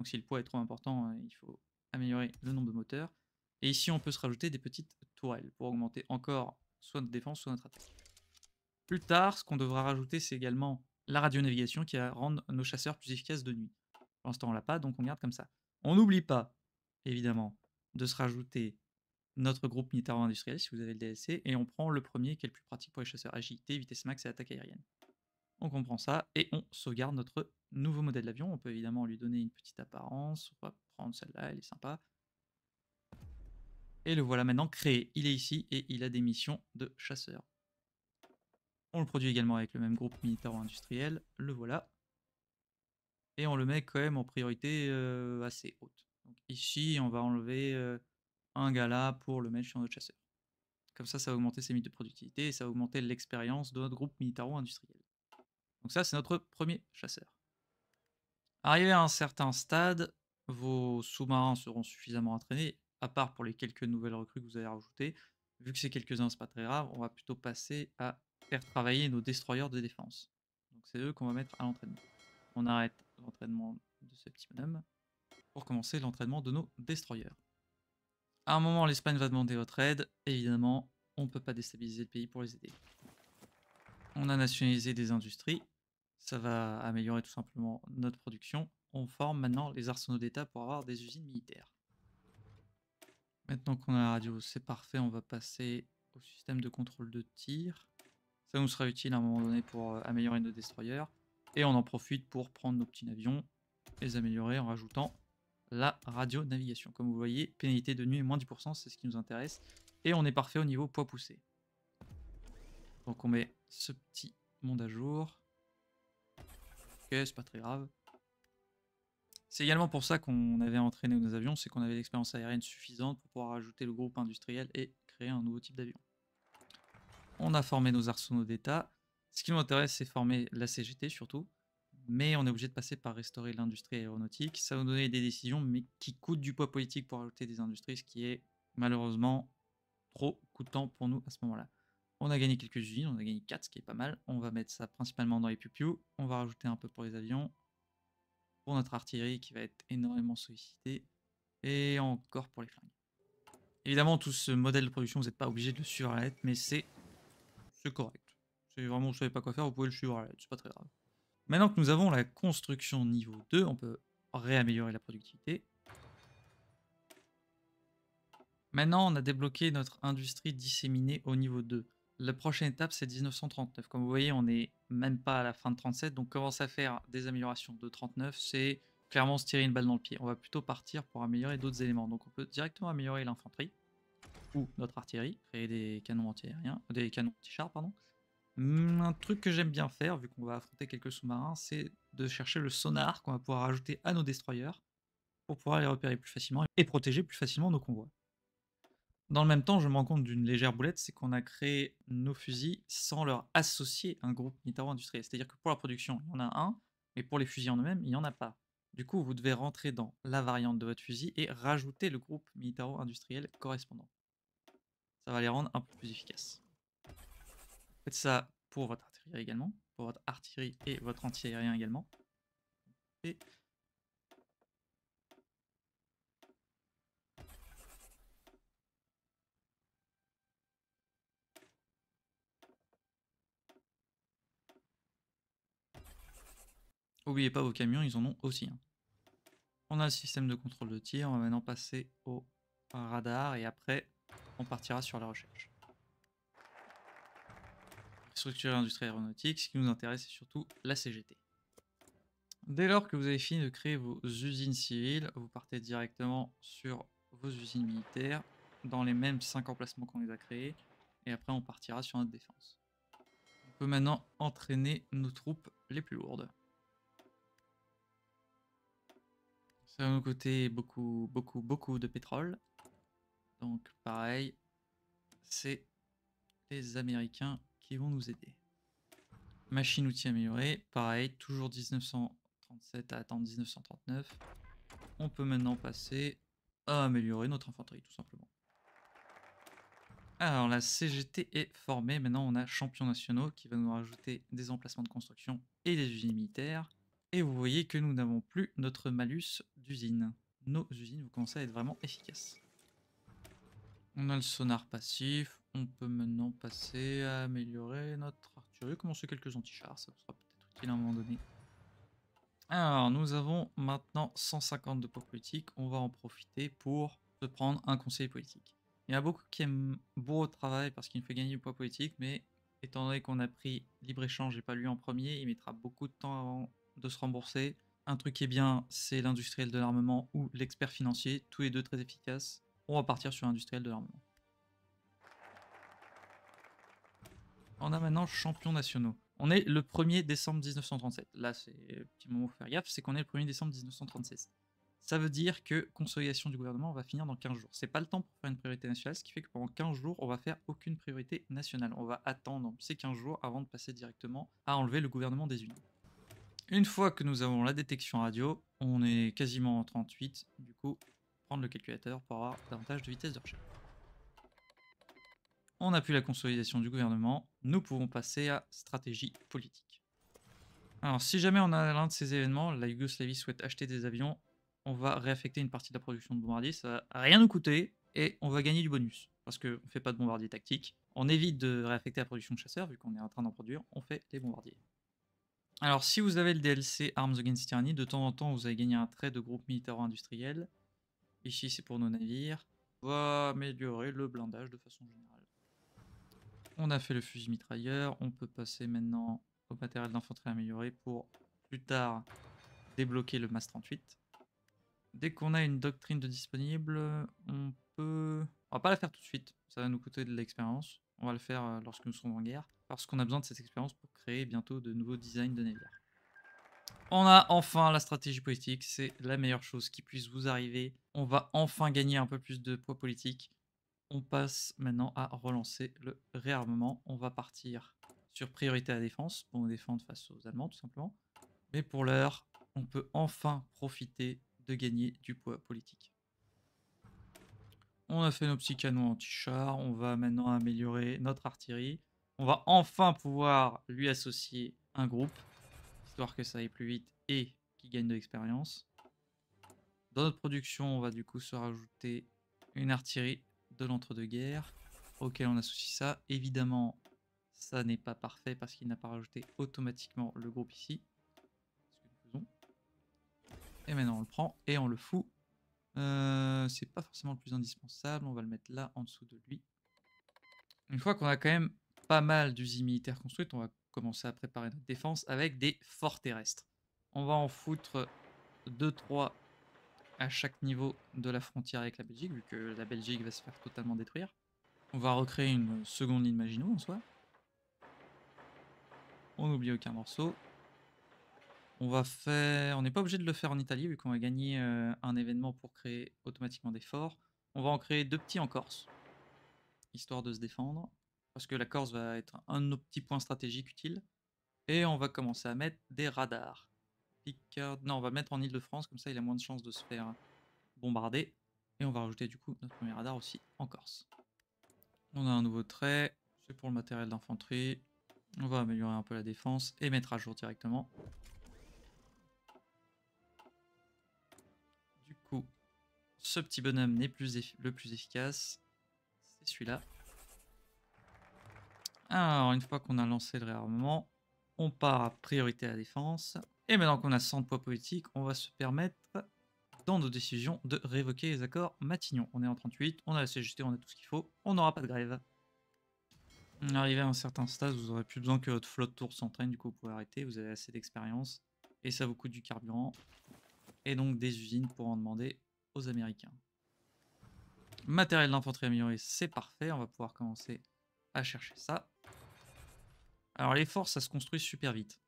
S1: Donc si le poids est trop important, euh, il faut améliorer le nombre de moteurs. Et ici, on peut se rajouter des petites tourelles pour augmenter encore soit notre défense, soit notre attaque. Plus tard, ce qu'on devra rajouter, c'est également la radionavigation qui va rendre nos chasseurs plus efficaces de nuit. Pour l'instant, on l'a pas, donc on garde comme ça. On n'oublie pas, évidemment, de se rajouter notre groupe militaire industriel si vous avez le DLC, et on prend le premier qui est le plus pratique pour les chasseurs. Agilité, vitesse max et attaque aérienne on comprend ça et on sauvegarde notre nouveau modèle d'avion. On peut évidemment lui donner une petite apparence. On va prendre celle-là, elle est sympa. Et le voilà maintenant créé. Il est ici et il a des missions de chasseur. On le produit également avec le même groupe militaro-industriel. Le voilà. Et on le met quand même en priorité euh, assez haute. ici, on va enlever euh, un gala pour le mettre sur notre chasseur. Comme ça, ça va augmenter ses mises de productivité et ça va augmenter l'expérience de notre groupe militaro-industriel. Donc ça, c'est notre premier chasseur. Arrivé à un certain stade, vos sous-marins seront suffisamment entraînés, à part pour les quelques nouvelles recrues que vous avez rajoutées. Vu que c'est quelques-uns, c'est pas très grave, on va plutôt passer à faire travailler nos destroyers de défense. Donc c'est eux qu'on va mettre à l'entraînement. On arrête l'entraînement de ce petit bonhomme pour commencer l'entraînement de nos destroyers. À un moment, l'Espagne va demander votre aide. Évidemment, on ne peut pas déstabiliser le pays pour les aider on a nationalisé des industries, ça va améliorer tout simplement notre production. On forme maintenant les arsenaux d'État pour avoir des usines militaires. Maintenant qu'on a la radio, c'est parfait, on va passer au système de contrôle de tir. Ça nous sera utile à un moment donné pour euh, améliorer nos destroyers. Et on en profite pour prendre nos petits avions, les améliorer en rajoutant la radio-navigation. Comme vous voyez, pénalité de nuit moins 10%, c'est ce qui nous intéresse. Et on est parfait au niveau poids poussé. Donc on met ce petit monde à jour. Ok, c'est pas très grave. C'est également pour ça qu'on avait entraîné nos avions, c'est qu'on avait l'expérience aérienne suffisante pour pouvoir ajouter le groupe industriel et créer un nouveau type d'avion. On a formé nos arsenaux d'État. Ce qui nous intéresse, c'est former la CGT surtout, mais on est obligé de passer par restaurer l'industrie aéronautique. Ça va nous donner des décisions, mais qui coûtent du poids politique pour ajouter des industries, ce qui est malheureusement trop coûtant pour nous à ce moment-là. On a gagné quelques usines, on a gagné 4, ce qui est pas mal. On va mettre ça principalement dans les piu-piou. On va rajouter un peu pour les avions. Pour notre artillerie qui va être énormément sollicitée. Et encore pour les flingues. Évidemment, tout ce modèle de production, vous n'êtes pas obligé de le suivre à la lettre, mais c'est correct. Si vraiment vous ne savez pas quoi faire, vous pouvez le suivre à la lettre, c'est pas très grave. Maintenant que nous avons la construction niveau 2, on peut réaméliorer la productivité. Maintenant, on a débloqué notre industrie disséminée au niveau 2. La prochaine étape, c'est 1939. Comme vous voyez, on n'est même pas à la fin de 37, donc commencer à faire des améliorations de 39, c'est clairement se tirer une balle dans le pied. On va plutôt partir pour améliorer d'autres éléments. Donc on peut directement améliorer l'infanterie ou notre artillerie, créer des canons anti euh, des canons anti-chars, pardon. Hum, un truc que j'aime bien faire, vu qu'on va affronter quelques sous-marins, c'est de chercher le sonar qu'on va pouvoir ajouter à nos destroyers pour pouvoir les repérer plus facilement et protéger plus facilement nos convois. Dans le même temps, je me rends compte d'une légère boulette, c'est qu'on a créé nos fusils sans leur associer un groupe militaro industriel. C'est-à-dire que pour la production, il y en a un, mais pour les fusils en eux-mêmes, il n'y en a pas. Du coup, vous devez rentrer dans la variante de votre fusil et rajouter le groupe militaro-industriel correspondant. Ça va les rendre un peu plus efficaces. Faites ça pour votre artillerie également, pour votre artillerie et votre anti-aérien également. Et Oubliez pas vos camions, ils en ont aussi. Hein. On a le système de contrôle de tir, on va maintenant passer au radar et après on partira sur la recherche. Structure l'industrie aéronautique, ce qui nous intéresse c'est surtout la CGT. Dès lors que vous avez fini de créer vos usines civiles, vous partez directement sur vos usines militaires dans les mêmes 5 emplacements qu'on les a créés et après on partira sur notre défense. On peut maintenant entraîner nos troupes les plus lourdes. Ça va nous coûter beaucoup, beaucoup, beaucoup de pétrole. Donc pareil, c'est les Américains qui vont nous aider. Machine outils améliorée, pareil, toujours 1937 à attendre 1939. On peut maintenant passer à améliorer notre infanterie, tout simplement. Alors, la CGT est formée. Maintenant, on a champion nationaux qui va nous rajouter des emplacements de construction et des usines militaires. Et vous voyez que nous n'avons plus notre malus d'usine. Nos usines vous commencez à être vraiment efficaces. On a le sonar passif. On peut maintenant passer à améliorer notre artillerie. Commencer quelques antichars, ça sera peut-être utile à un moment donné. Alors, nous avons maintenant 150 de poids politique. On va en profiter pour se prendre un conseil politique. Il y a beaucoup qui aiment beau au Travail parce qu'il nous fait gagner du poids politique, mais étant donné qu'on a pris Libre-Échange et pas lui en premier, il mettra beaucoup de temps avant de se rembourser. Un truc qui est bien, c'est l'industriel de l'armement ou l'expert financier, tous les deux très efficaces. On va partir sur l'industriel de l'armement. On a maintenant champions nationaux. On est le 1er décembre 1937. Là, c'est petit moment faire gaffe, c'est qu'on est le 1er décembre 1936. Ça veut dire que consolidation du gouvernement va finir dans 15 jours. C'est pas le temps pour faire une priorité nationale, ce qui fait que pendant 15 jours, on va faire aucune priorité nationale. On va attendre ces 15 jours avant de passer directement à enlever le gouvernement des Unis. Une fois que nous avons la détection radio, on est quasiment en 38. Du coup, prendre le calculateur pour avoir davantage de vitesse de recherche. On a pu la consolidation du gouvernement. Nous pouvons passer à stratégie politique. Alors, si jamais on a l'un de ces événements, la Yougoslavie souhaite acheter des avions, on va réaffecter une partie de la production de bombardiers. Ça va rien nous coûter et on va gagner du bonus. Parce qu'on ne fait pas de bombardiers tactiques. On évite de réaffecter la production de chasseurs, vu qu'on est en train d'en produire. On fait les bombardiers. Alors, si vous avez le DLC Arms Against Tyranny, de temps en temps, vous allez gagner un trait de groupe militaro-industriel. Ici, c'est pour nos navires. On va améliorer le blindage de façon générale. On a fait le fusil mitrailleur. On peut passer maintenant au matériel d'infanterie amélioré pour plus tard débloquer le MAS 38. Dès qu'on a une doctrine de disponible, on peut... On va pas la faire tout de suite. Ça va nous coûter de l'expérience. On va le faire euh, lorsque nous serons en guerre parce qu'on a besoin de cette expérience pour créer bientôt de nouveaux designs de navires. On a enfin la stratégie politique, c'est la meilleure chose qui puisse vous arriver. On va enfin gagner un peu plus de poids politique. On passe maintenant à relancer le réarmement. On va partir sur priorité à la défense pour nous défendre face aux Allemands tout simplement. Mais pour l'heure, on peut enfin profiter de gagner du poids politique. On a fait nos petits canons anti char on va maintenant améliorer notre artillerie. On va enfin pouvoir lui associer un groupe, histoire que ça aille plus vite et qu'il gagne de l'expérience. Dans notre production, on va du coup se rajouter une artillerie de l'entre-deux-guerres, auquel on associe ça. Évidemment, ça n'est pas parfait parce qu'il n'a pas rajouté automatiquement le groupe ici. Et maintenant on le prend et on le fout. Euh, c'est pas forcément le plus indispensable, on va le mettre là en dessous de lui. Une fois qu'on a quand même pas mal d'usines militaires construites, on va commencer à préparer notre défense avec des forts terrestres. On va en foutre 2-3 à chaque niveau de la frontière avec la Belgique, vu que la Belgique va se faire totalement détruire. On va recréer une seconde ligne Maginot en soi. On n'oublie aucun morceau. On va faire... On n'est pas obligé de le faire en Italie, vu qu'on va gagner euh, un événement pour créer automatiquement des forts. On va en créer deux petits en Corse, histoire de se défendre parce que la Corse va être un de nos petits points stratégiques utiles. Et on va commencer à mettre des radars. Picard... Non, on va mettre en Ile-de-France, comme ça il a moins de chances de se faire bombarder. Et on va rajouter du coup notre premier radar aussi en Corse. On a un nouveau trait, c'est pour le matériel d'infanterie. On va améliorer un peu la défense et mettre à jour directement. Du coup, ce petit bonhomme n'est plus le plus efficace. C'est celui-là. Alors, une fois qu'on a lancé le réarmement, on part à priorité à la défense. Et maintenant qu'on a 100 poids politiques, on va se permettre, dans nos décisions, de révoquer les accords Matignon. On est en 38, on a assez CGT, on a tout ce qu'il faut, on n'aura pas de grève. Arrivé à un certain stade, vous n'aurez plus besoin que votre flotte tour s'entraîne, du coup vous pouvez arrêter, vous avez assez d'expérience, et ça vous coûte du carburant, et donc des usines pour en demander aux Américains. Matériel d'infanterie amélioré, c'est parfait, on va pouvoir commencer à chercher ça. Alors les forces, ça se construit super vite.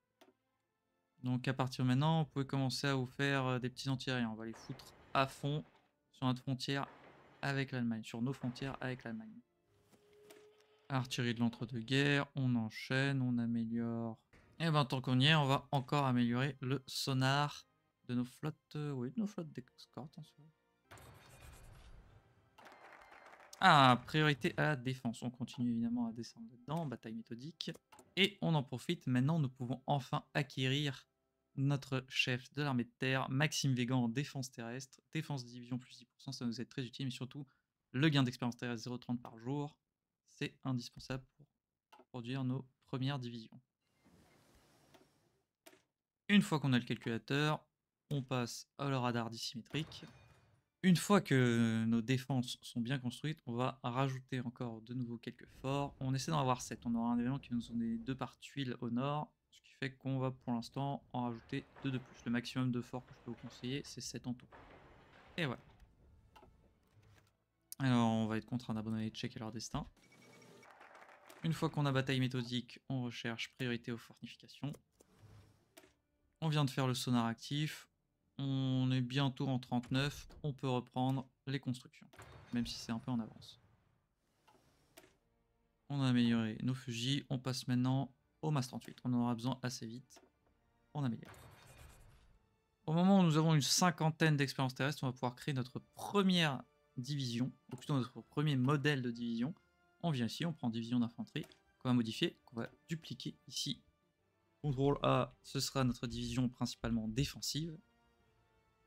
S1: Donc à partir de maintenant, vous pouvez commencer à vous faire euh, des petits anti et On va les foutre à fond sur notre frontière avec l'Allemagne, sur nos frontières avec l'Allemagne. Artillerie de l'entre-deux-guerres, on enchaîne, on améliore. Et eh ben tant qu'on y est, on va encore améliorer le sonar de nos flottes, euh, oui, de nos flottes d'escorte en ah, priorité à la défense. On continue évidemment à descendre dedans, bataille méthodique. Et on en profite. Maintenant, nous pouvons enfin acquérir notre chef de l'armée de terre, Maxime Végan en défense terrestre. Défense division plus 10%, ça nous est très utile, mais surtout le gain d'expérience terrestre 0,30 par jour. C'est indispensable pour produire nos premières divisions. Une fois qu'on a le calculateur, on passe à le radar dissymétrique. Une fois que nos défenses sont bien construites, on va rajouter encore de nouveau quelques forts. On essaie d'en avoir 7. On aura un événement qui nous en est deux par tuile au nord, ce qui fait qu'on va pour l'instant en rajouter 2 de plus. Le maximum de forts que je peux vous conseiller, c'est 7 en tout. Et voilà. Alors on va être contraint d'abandonner les Tchèques à leur destin. Une fois qu'on a bataille méthodique, on recherche priorité aux fortifications. On vient de faire le sonar actif, on est bientôt en 39, on peut reprendre les constructions, même si c'est un peu en avance. On a amélioré nos fusils, on passe maintenant au Mas 38. On en aura besoin assez vite, on améliore. Au moment où nous avons une cinquantaine d'expériences terrestres, on va pouvoir créer notre première division, ou plutôt notre premier modèle de division. On vient ici, on prend division d'infanterie, qu'on va modifier, qu'on va dupliquer ici. CTRL A, ce sera notre division principalement défensive.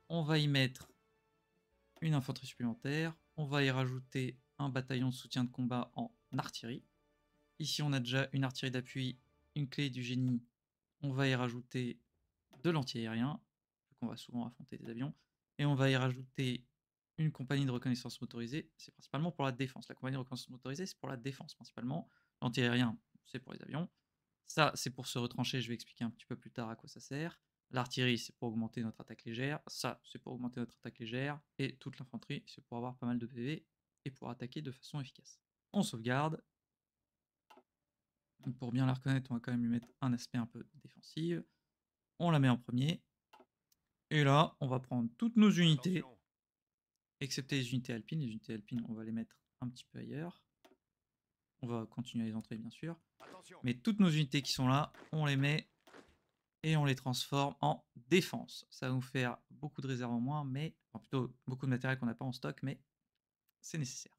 S1: On va y mettre une infanterie supplémentaire. On va y rajouter un bataillon de soutien de combat en artillerie. Ici, on a déjà une artillerie d'appui, une clé du génie. On va y rajouter de l'anti-aérien, qu'on va souvent affronter des avions. Et on va y rajouter une compagnie de reconnaissance motorisée. C'est principalement pour la défense. La compagnie de reconnaissance motorisée, c'est pour la défense principalement. L'anti-aérien, c'est pour les avions. Ça, c'est pour se retrancher. Je vais expliquer un petit peu plus tard à quoi ça sert. L'artillerie, c'est pour augmenter notre attaque légère. Ça, c'est pour augmenter notre attaque légère. Et toute l'infanterie, c'est pour avoir pas mal de PV et pour attaquer de façon efficace. On sauvegarde. pour bien la reconnaître, on va quand même lui mettre un aspect un peu défensif. On la met en premier. Et là, on va prendre toutes nos unités, excepté les unités alpines. Les unités alpines, on va les mettre un petit peu ailleurs. On va continuer à les entrer, bien sûr. Mais toutes nos unités qui sont là, on les met et on les transforme en défense. Ça va nous faire beaucoup de réserves en moins, mais enfin plutôt beaucoup de matériel qu'on n'a pas en stock, mais c'est nécessaire.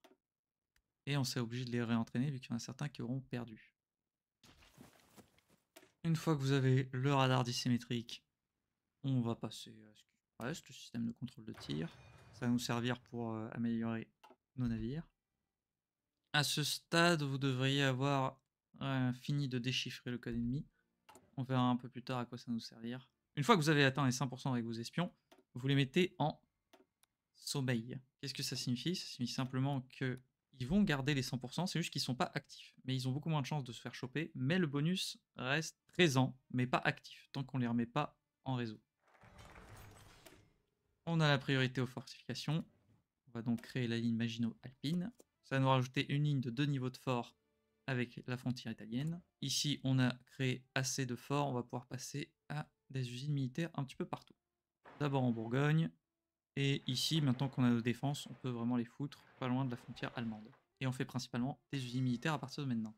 S1: Et on s'est obligé de les réentraîner vu qu'il y en a certains qui auront perdu. Une fois que vous avez le radar dissymétrique, on va passer à ce qui reste, le système de contrôle de tir. Ça va nous servir pour euh, améliorer nos navires. À ce stade, vous devriez avoir euh, fini de déchiffrer le code ennemi. On verra un peu plus tard à quoi ça nous servir. Une fois que vous avez atteint les 100% avec vos espions, vous les mettez en sommeil. Qu'est-ce que ça signifie Ça signifie simplement que ils vont garder les 100%, c'est juste qu'ils ne sont pas actifs. Mais ils ont beaucoup moins de chances de se faire choper, mais le bonus reste présent, mais pas actif, tant qu'on ne les remet pas en réseau. On a la priorité aux fortifications. On va donc créer la ligne Maginot Alpine. Ça va nous rajouter une ligne de deux niveaux de fort avec la frontière italienne. Ici, on a créé assez de forts, on va pouvoir passer à des usines militaires un petit peu partout. D'abord en Bourgogne, et ici, maintenant qu'on a nos défenses, on peut vraiment les foutre pas loin de la frontière allemande. Et on fait principalement des usines militaires à partir de maintenant.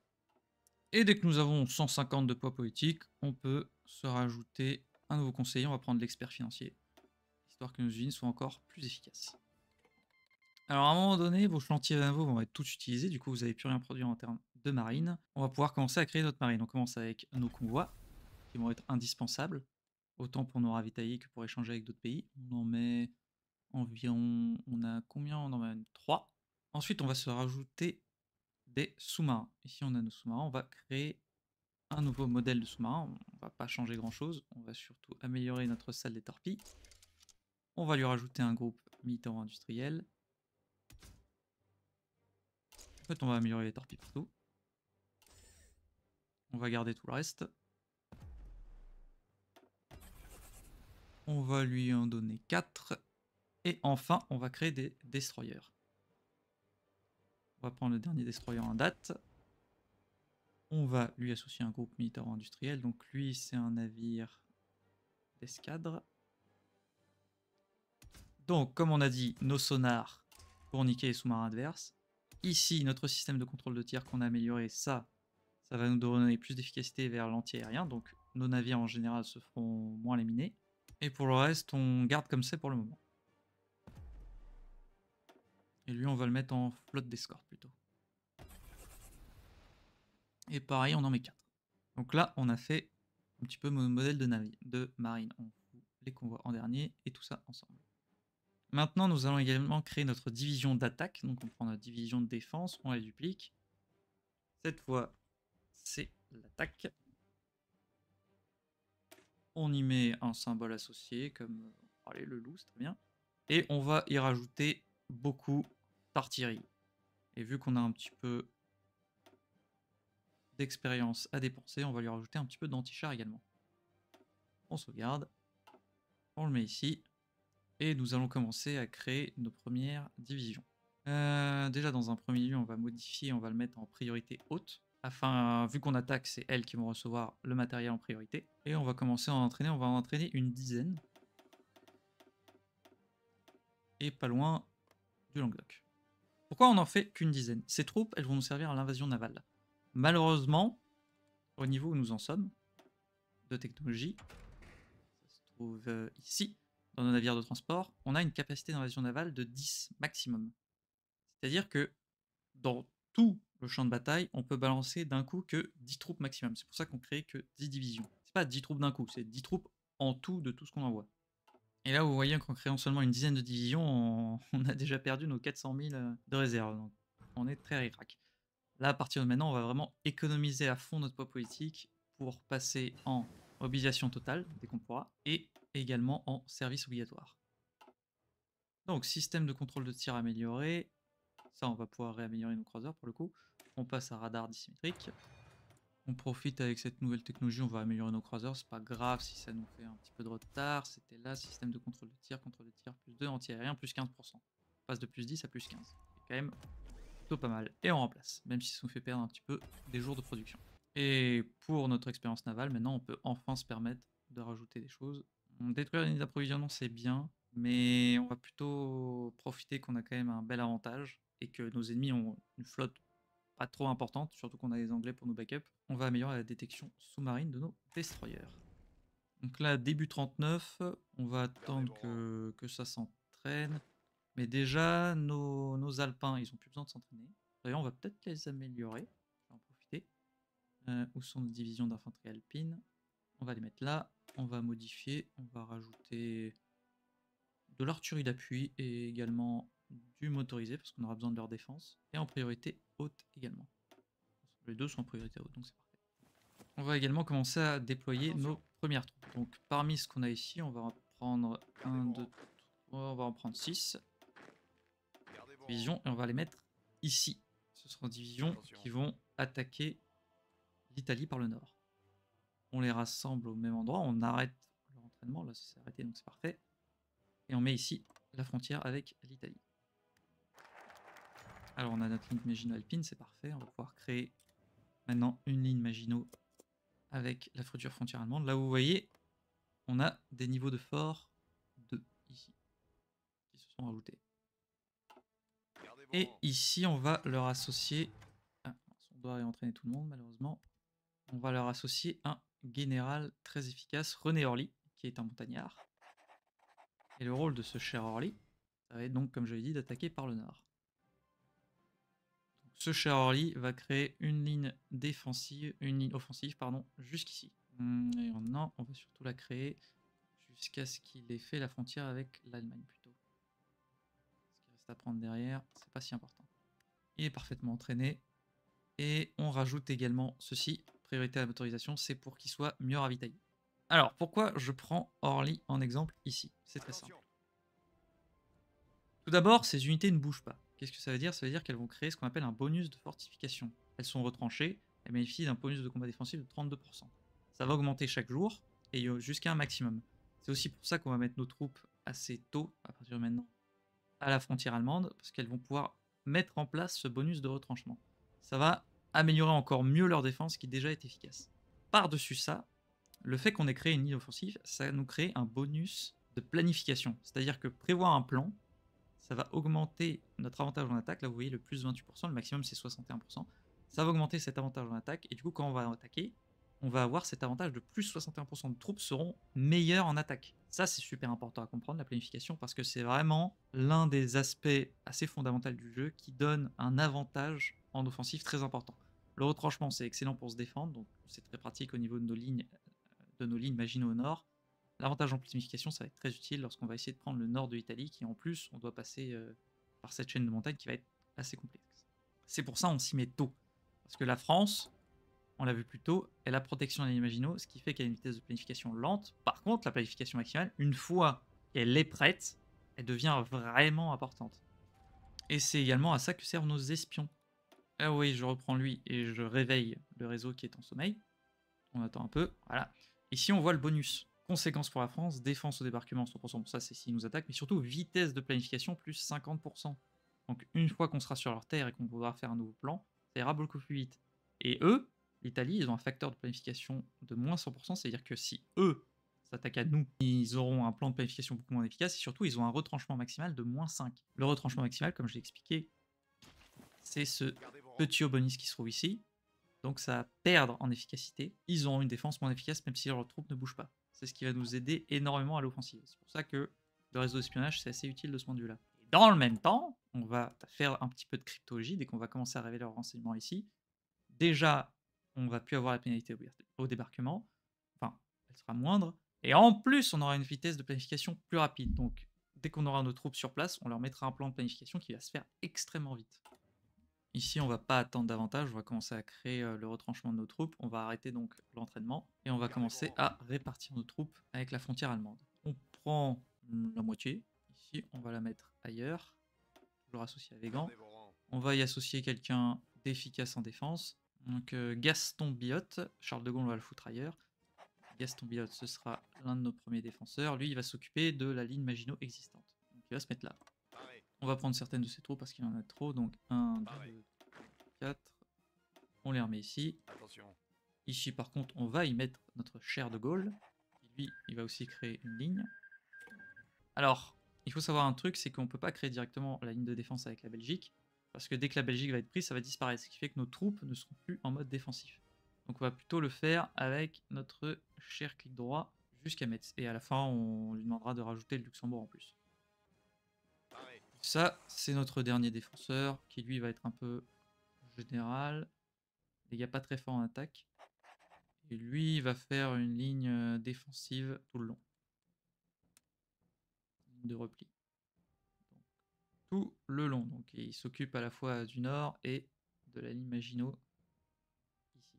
S1: Et dès que nous avons 150 de poids politique, on peut se rajouter un nouveau conseiller, on va prendre l'expert financier, histoire que nos usines soient encore plus efficaces. Alors à un moment donné, vos chantiers à vont être tous utilisés, du coup vous n'avez plus rien produit en termes de marine, on va pouvoir commencer à créer notre marine. On commence avec nos convois, qui vont être indispensables, autant pour nous ravitailler que pour échanger avec d'autres pays. On en met environ... On a combien On en met 3. Ensuite, on va se rajouter des sous-marins. Ici, on a nos sous-marins. On va créer un nouveau modèle de sous-marin. On va pas changer grand-chose. On va surtout améliorer notre salle des torpilles. On va lui rajouter un groupe militant industriel. En fait, on va améliorer les torpilles partout. On va garder tout le reste. On va lui en donner 4. Et enfin, on va créer des destroyers. On va prendre le dernier destroyer en date. On va lui associer un groupe militaire industriel Donc lui, c'est un navire d'escadre. Donc, comme on a dit, nos sonars pour niquer les sous-marins adverses. Ici, notre système de contrôle de tir qu'on a amélioré, ça, ça va nous donner plus d'efficacité vers l'anti-aérien, donc nos navires en général se feront moins laminés. Et pour le reste, on garde comme c'est pour le moment. Et lui, on va le mettre en flotte d'escorte plutôt. Et pareil, on en met 4. Donc là, on a fait un petit peu mon modèle de, navire, de marine. On les convois en dernier et tout ça ensemble. Maintenant, nous allons également créer notre division d'attaque. Donc on prend notre division de défense, on la duplique. Cette fois, c'est l'attaque. On y met un symbole associé, comme euh, oh, allez, le loup, c'est très bien. Et on va y rajouter beaucoup d'artillerie. Et vu qu'on a un petit peu d'expérience à dépenser, on va lui rajouter un petit peu d'antichar également. On sauvegarde, on le met ici, et nous allons commencer à créer nos premières divisions. Euh, déjà dans un premier lieu, on va modifier, on va le mettre en priorité haute afin, vu qu'on attaque, c'est elles qui vont recevoir le matériel en priorité. Et on va commencer à en entraîner, on va en entraîner une dizaine. Et pas loin du Languedoc. Pourquoi on n'en fait qu'une dizaine Ces troupes, elles vont nous servir à l'invasion navale. Malheureusement, au niveau où nous en sommes, de technologie, ça se trouve euh, ici, dans nos navires de transport, on a une capacité d'invasion navale de 10 maximum. C'est-à-dire que dans le champ de bataille, on peut balancer d'un coup que 10 troupes maximum. C'est pour ça qu'on crée que 10 divisions. C'est pas 10 troupes d'un coup, c'est 10 troupes en tout de tout ce qu'on envoie. Et là, vous voyez qu'en créant seulement une dizaine de divisions, on, a déjà perdu nos 400 000 euh, de réserves on est très ricrac. Là, à partir de maintenant, on va vraiment économiser à fond notre poids politique pour passer en mobilisation totale, dès qu'on pourra, et également en service obligatoire. Donc, système de contrôle de tir amélioré, on va pouvoir réaméliorer nos croiseurs pour le coup. On passe à radar dissymétrique. On profite avec cette nouvelle technologie, on va améliorer nos croiseurs. C'est pas grave si ça nous fait un petit peu de retard. C'était là, système de contrôle de tir, contrôle de tir, plus 2, anti-aérien, plus 15%. On passe de plus 10 à plus 15. C'est quand même plutôt pas mal. Et on remplace, même si ça nous fait perdre un petit peu des jours de production. Et pour notre expérience navale, maintenant, on peut enfin se permettre de rajouter des choses. Détruire les lignes d'approvisionnement, c'est bien mais on va plutôt profiter qu'on a quand même un bel avantage et que nos ennemis ont une flotte pas trop importante, surtout qu'on a les anglais pour nos backups, on va améliorer la détection sous-marine de nos destroyers. Donc là, début 39, on va attendre que, ça s'entraîne. Mais déjà, nos, alpins, ils ont plus besoin de s'entraîner. D'ailleurs, on va peut-être les améliorer. On va en profiter. Euh, où sont nos divisions d'infanterie alpine On va les mettre là. On va modifier. On va rajouter de l'artillerie d'appui et également du motorisé parce qu'on aura besoin de leur défense. Et en priorité haute également. Les deux sont en priorité haute, donc c'est parfait. On va également commencer à déployer nos premières troupes. Donc parmi ce qu'on a ici, on va en prendre un 2, on va en prendre 6. et on va les mettre ici. Ce seront divisions qui vont attaquer l'Italie par le nord. On les rassemble au même endroit, on arrête leur entraînement, là c'est arrêté donc c'est parfait. Et on met ici la frontière avec l'Italie. Alors on a notre ligne Maginot Alpine, c'est parfait. On va pouvoir créer maintenant une ligne Maginot avec la future frontière allemande. Là, vous voyez, on a des niveaux de fort 2 ici qui se sont rajoutés. Et ici, on va leur associer... on doit entraîner tout le monde, malheureusement. On va leur associer un général très efficace, René Orly, qui est un montagnard. Et le rôle de ce cher Orly, ça va être donc, comme je l'ai dit, d'attaquer par le nord ce cher Orly va créer une ligne défensive, une ligne offensive, pardon, jusqu'ici. Hmm, et non, on va surtout la créer jusqu'à ce qu'il ait fait la frontière avec l'Allemagne plutôt. Ce qui reste à prendre derrière, c'est pas si important. Il est parfaitement entraîné. Et on rajoute également ceci, priorité à la motorisation, c'est pour qu'il soit mieux ravitaillé. Alors, pourquoi je prends Orly en exemple ici C'est très simple. Tout d'abord, ces unités ne bougent pas. Qu'est-ce que ça veut dire Ça veut dire qu'elles vont créer ce qu'on appelle un bonus de fortification. Elles sont retranchées, elles bénéficient d'un bonus de combat défensif de 32%. Ça va augmenter chaque jour et euh, jusqu'à un maximum. C'est aussi pour ça qu'on va mettre nos troupes assez tôt, à partir de maintenant, à la frontière allemande, parce qu'elles vont pouvoir mettre en place ce bonus de retranchement. Ça va améliorer encore mieux leur défense qui déjà est efficace. Par-dessus ça, le fait qu'on ait créé une ligne offensive, ça nous crée un bonus de planification. C'est-à-dire que prévoir un plan, ça va augmenter notre avantage en attaque. Là, vous voyez le plus 28%, le maximum c'est 61%. Ça va augmenter cet avantage en attaque. Et du coup, quand on va attaquer, on va avoir cet avantage de plus 61% de troupes seront meilleures en attaque. Ça, c'est super important à comprendre, la planification, parce que c'est vraiment l'un des aspects assez fondamentaux du jeu qui donne un avantage en offensive très important. Le retranchement, c'est excellent pour se défendre, donc c'est très pratique au niveau de nos lignes, de nos lignes Maginot au nord. L'avantage en planification, ça va être très utile lorsqu'on va essayer de prendre le nord de l'Italie, qui en plus, on doit passer euh, par cette chaîne de montagnes qui va être assez complexe. C'est pour ça on s'y met tôt. Parce que la France, on l'a vu plus tôt, elle a protection des Imaginaux, ce qui fait qu'elle a une vitesse de planification lente. Par contre, la planification maximale, une fois qu'elle est prête, elle devient vraiment importante. Et c'est également à ça que servent nos espions. Ah oui, je reprends lui et je réveille le réseau qui est en sommeil. On attend un peu, voilà. Ici, on voit le bonus. Conséquence pour la France, défense au débarquement 100%, ça c'est s'ils nous attaquent, mais surtout vitesse de planification plus 50%. Donc une fois qu'on sera sur leur terre et qu'on voudra faire un nouveau plan, ça ira beaucoup plus vite. Et eux, l'Italie, ils ont un facteur de planification de moins 100%, c'est-à-dire que si eux s'attaquent à nous, ils auront un plan de planification beaucoup moins efficace et surtout ils ont un retranchement maximal de moins 5. Le retranchement maximal, comme je l'ai expliqué, c'est ce petit obonis qui se trouve ici. Donc ça va perdre en efficacité. Ils auront une défense moins efficace même si leurs troupes ne bougent pas. C'est ce qui va nous aider énormément à l'offensive. C'est pour ça que le réseau d'espionnage, c'est assez utile de ce point de vue-là. Dans le même temps, on va faire un petit peu de cryptologie dès qu'on va commencer à révéler leurs renseignements ici. Déjà, on va plus avoir la pénalité au débarquement. Enfin, elle sera moindre. Et en plus, on aura une vitesse de planification plus rapide. Donc, dès qu'on aura nos troupes sur place, on leur mettra un plan de planification qui va se faire extrêmement vite. Ici, on va pas attendre davantage, on va commencer à créer euh, le retranchement de nos troupes, on va arrêter donc l'entraînement et on va commencer à répartir nos troupes avec la frontière allemande. On prend la moitié, ici on va la mettre ailleurs, je le rassocie à Végan. On va y associer quelqu'un d'efficace en défense, donc euh, Gaston Biotte, Charles de Gaulle on va le foutre ailleurs. Gaston Biotte, ce sera l'un de nos premiers défenseurs, lui il va s'occuper de la ligne Maginot existante, il va se mettre là. On va prendre certaines de ces troupes parce qu'il en a trop. Donc 1, 2, 4. On les remet ici. Ici, par contre, on va y mettre notre chair de Gaulle. Lui, il va aussi créer une ligne. Alors, il faut savoir un truc, c'est qu'on ne peut pas créer directement la ligne de défense avec la Belgique. Parce que dès que la Belgique va être prise, ça va disparaître. Ce qui fait que nos troupes ne seront plus en mode défensif. Donc on va plutôt le faire avec notre cher clic droit jusqu'à Metz. Et à la fin, on lui demandera de rajouter le Luxembourg en plus ça, c'est notre dernier défenseur qui lui va être un peu général. Il n'y a pas très fort en attaque. Et lui, il va faire une ligne euh, défensive tout le long. Ligne de repli. tout le long. Donc, il s'occupe à la fois du nord et de la ligne Maginot. Ici.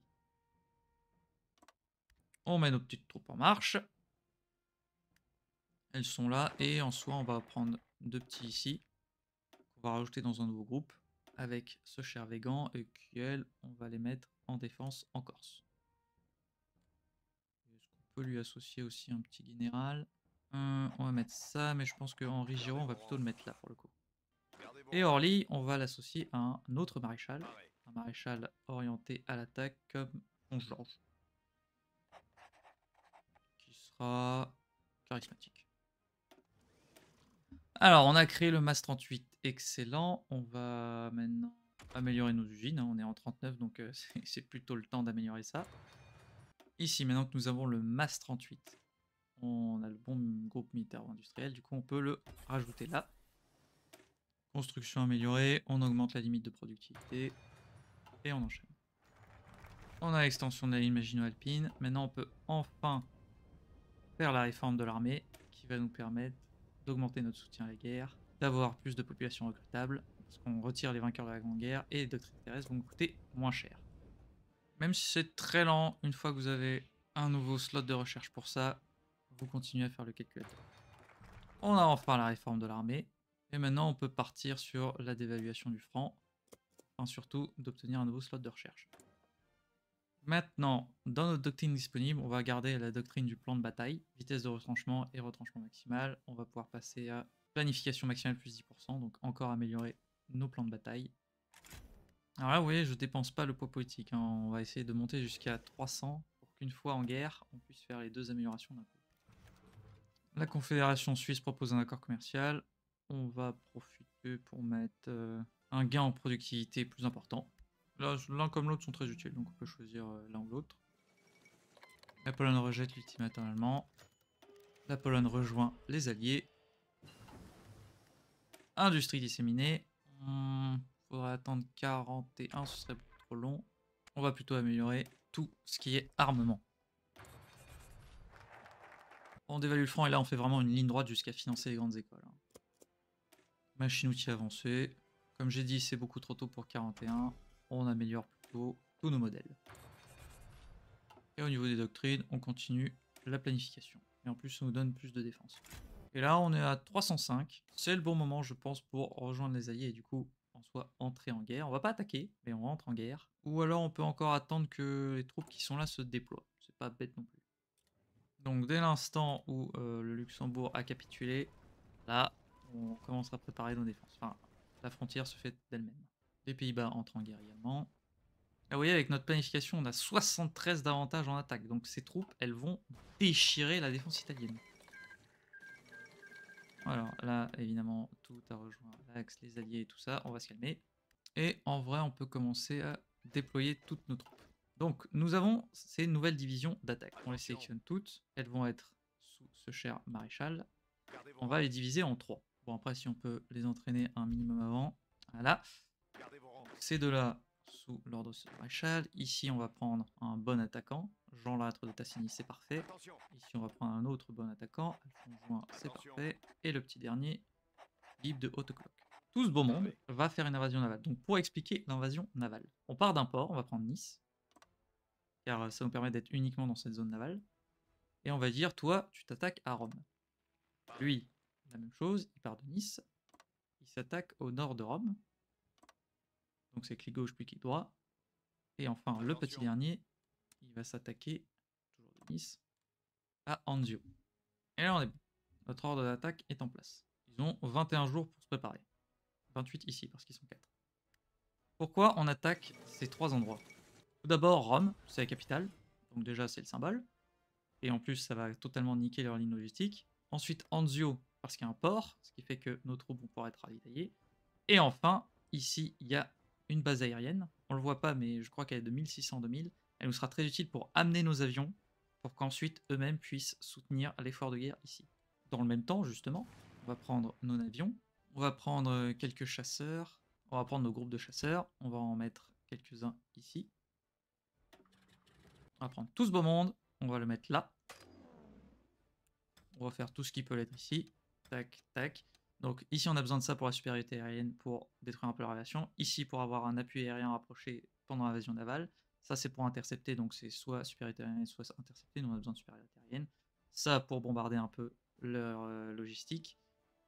S1: On met nos petites troupes en marche. Elles sont là. Et en soi, on va prendre deux petits ici. On va rajouter dans un nouveau groupe avec ce cher Végan et QL, on va les mettre en défense en Corse. est peut lui associer aussi un petit général euh, On va mettre ça, mais je pense qu'en Giraud, on va plutôt le mettre là pour le coup. Et Orly, on va l'associer à un autre maréchal, un maréchal orienté à l'attaque comme on Georges, qui sera charismatique. Alors, on a créé le MAS 38 excellent. On va maintenant améliorer nos usines. Hein. On est en 39, donc euh, c'est plutôt le temps d'améliorer ça. Ici, maintenant que nous avons le MAS 38, on a le bon groupe militaire ou industriel. Du coup, on peut le rajouter là. Construction améliorée, on augmente la limite de productivité et on enchaîne. On a l'extension de la ligne Maginot-Alpine. Maintenant, on peut enfin faire la réforme de l'armée qui va nous permettre d'augmenter notre soutien à la guerre d'avoir plus de population recrutable, parce qu'on retire les vainqueurs de la Grande Guerre, et les doctrines terrestres vont coûter moins cher. Même si c'est très lent, une fois que vous avez un nouveau slot de recherche pour ça, vous continuez à faire le calculateur. On a enfin la réforme de l'armée, et maintenant on peut partir sur la dévaluation du franc, enfin surtout d'obtenir un nouveau slot de recherche. Maintenant, dans notre doctrine disponible, on va garder la doctrine du plan de bataille, vitesse de retranchement et retranchement maximal. On va pouvoir passer à Planification maximale plus 10%, donc encore améliorer nos plans de bataille. Alors là, vous voyez, je dépense pas le poids politique. Hein. On va essayer de monter jusqu'à 300 pour qu'une fois en guerre, on puisse faire les deux améliorations d'un coup. La Confédération suisse propose un accord commercial. On va profiter pour mettre euh, un gain en productivité plus important. l'un comme l'autre sont très utiles, donc on peut choisir euh, l'un ou l'autre. La Pologne rejette l'ultimatum allemand. La Pologne rejoint les Alliés. Industrie disséminée. il hmm, faudrait attendre 41, ce serait trop long. On va plutôt améliorer tout ce qui est armement. On dévalue le franc et là on fait vraiment une ligne droite jusqu'à financer les grandes écoles. Hein. Machine outil avancée. Comme j'ai dit, c'est beaucoup trop tôt pour 41. On améliore plutôt tous nos modèles. Et au niveau des doctrines, on continue la planification. Et en plus, ça nous donne plus de défense. Et là, on est à 305. C'est le bon moment, je pense, pour rejoindre les alliés et du coup, en soit entrer en guerre. On va pas attaquer, mais on rentre en guerre. Ou alors, on peut encore attendre que les troupes qui sont là se déploient. C'est pas bête non plus. Donc, dès l'instant où euh, le Luxembourg a capitulé, là, on commencera à préparer nos défenses. Enfin, la frontière se fait d'elle-même. Les Pays-Bas entrent en guerre également. Là, vous voyez, avec notre planification, on a 73 d'avantage en attaque. Donc, ces troupes, elles vont déchirer la défense italienne. Alors là, évidemment, tout a rejoint l'axe, les alliés et tout ça. On va se calmer. Et en vrai, on peut commencer à déployer toutes nos troupes. Donc, nous avons ces nouvelles divisions d'attaque. On les sélectionne toutes. Elles vont être sous ce cher maréchal. On va les diviser en trois. Bon, après, si on peut les entraîner un minimum avant. Voilà. C'est de là l'ordre l'ordre de maréchal. Ici, on va prendre un bon attaquant. Jean Lâtre de Tassigny, c'est parfait. Ici, on va prendre un autre bon attaquant. c'est parfait. Et le petit dernier, Libre de haute Tout ce beau monde va faire une invasion navale. Donc, pour expliquer l'invasion navale, on part d'un port, on va prendre Nice, car ça nous permet d'être uniquement dans cette zone navale. Et on va dire, toi, tu t'attaques à Rome. Lui, la même chose, il part de Nice, il s'attaque au nord de Rome, donc c'est clic gauche puis clic droit. Et enfin, le petit dernier, il va s'attaquer, Nice, à Anzio. Et là, on est bon. Notre ordre d'attaque est en place. Ils ont 21 jours pour se préparer. 28 ici, parce qu'ils sont 4. Pourquoi on attaque ces trois endroits Tout d'abord, Rome, c'est la capitale. Donc déjà, c'est le symbole. Et en plus, ça va totalement niquer leur ligne logistique. Ensuite, Anzio, parce qu'il y a un port, ce qui fait que nos troupes vont pouvoir être ravitaillées. Et enfin, ici, il y a une base aérienne. On le voit pas, mais je crois qu'elle est de 1600-2000. Elle nous sera très utile pour amener nos avions, pour qu'ensuite eux-mêmes puissent soutenir l'effort de guerre ici. Dans le même temps, justement, on va prendre nos avions, on va prendre euh, quelques chasseurs, on va prendre nos groupes de chasseurs, on va en mettre quelques-uns ici. On va prendre tout ce beau monde, on va le mettre là. On va faire tout ce qui peut l'être ici. Tac, tac. Donc ici, on a besoin de ça pour la supériorité aérienne pour détruire un peu leur aviation. Ici, pour avoir un appui aérien rapproché pendant l'invasion navale. Ça, c'est pour intercepter, donc c'est soit supériorité aérienne, soit intercepter. Nous, on a besoin de supériorité aérienne. Ça, pour bombarder un peu leur euh, logistique.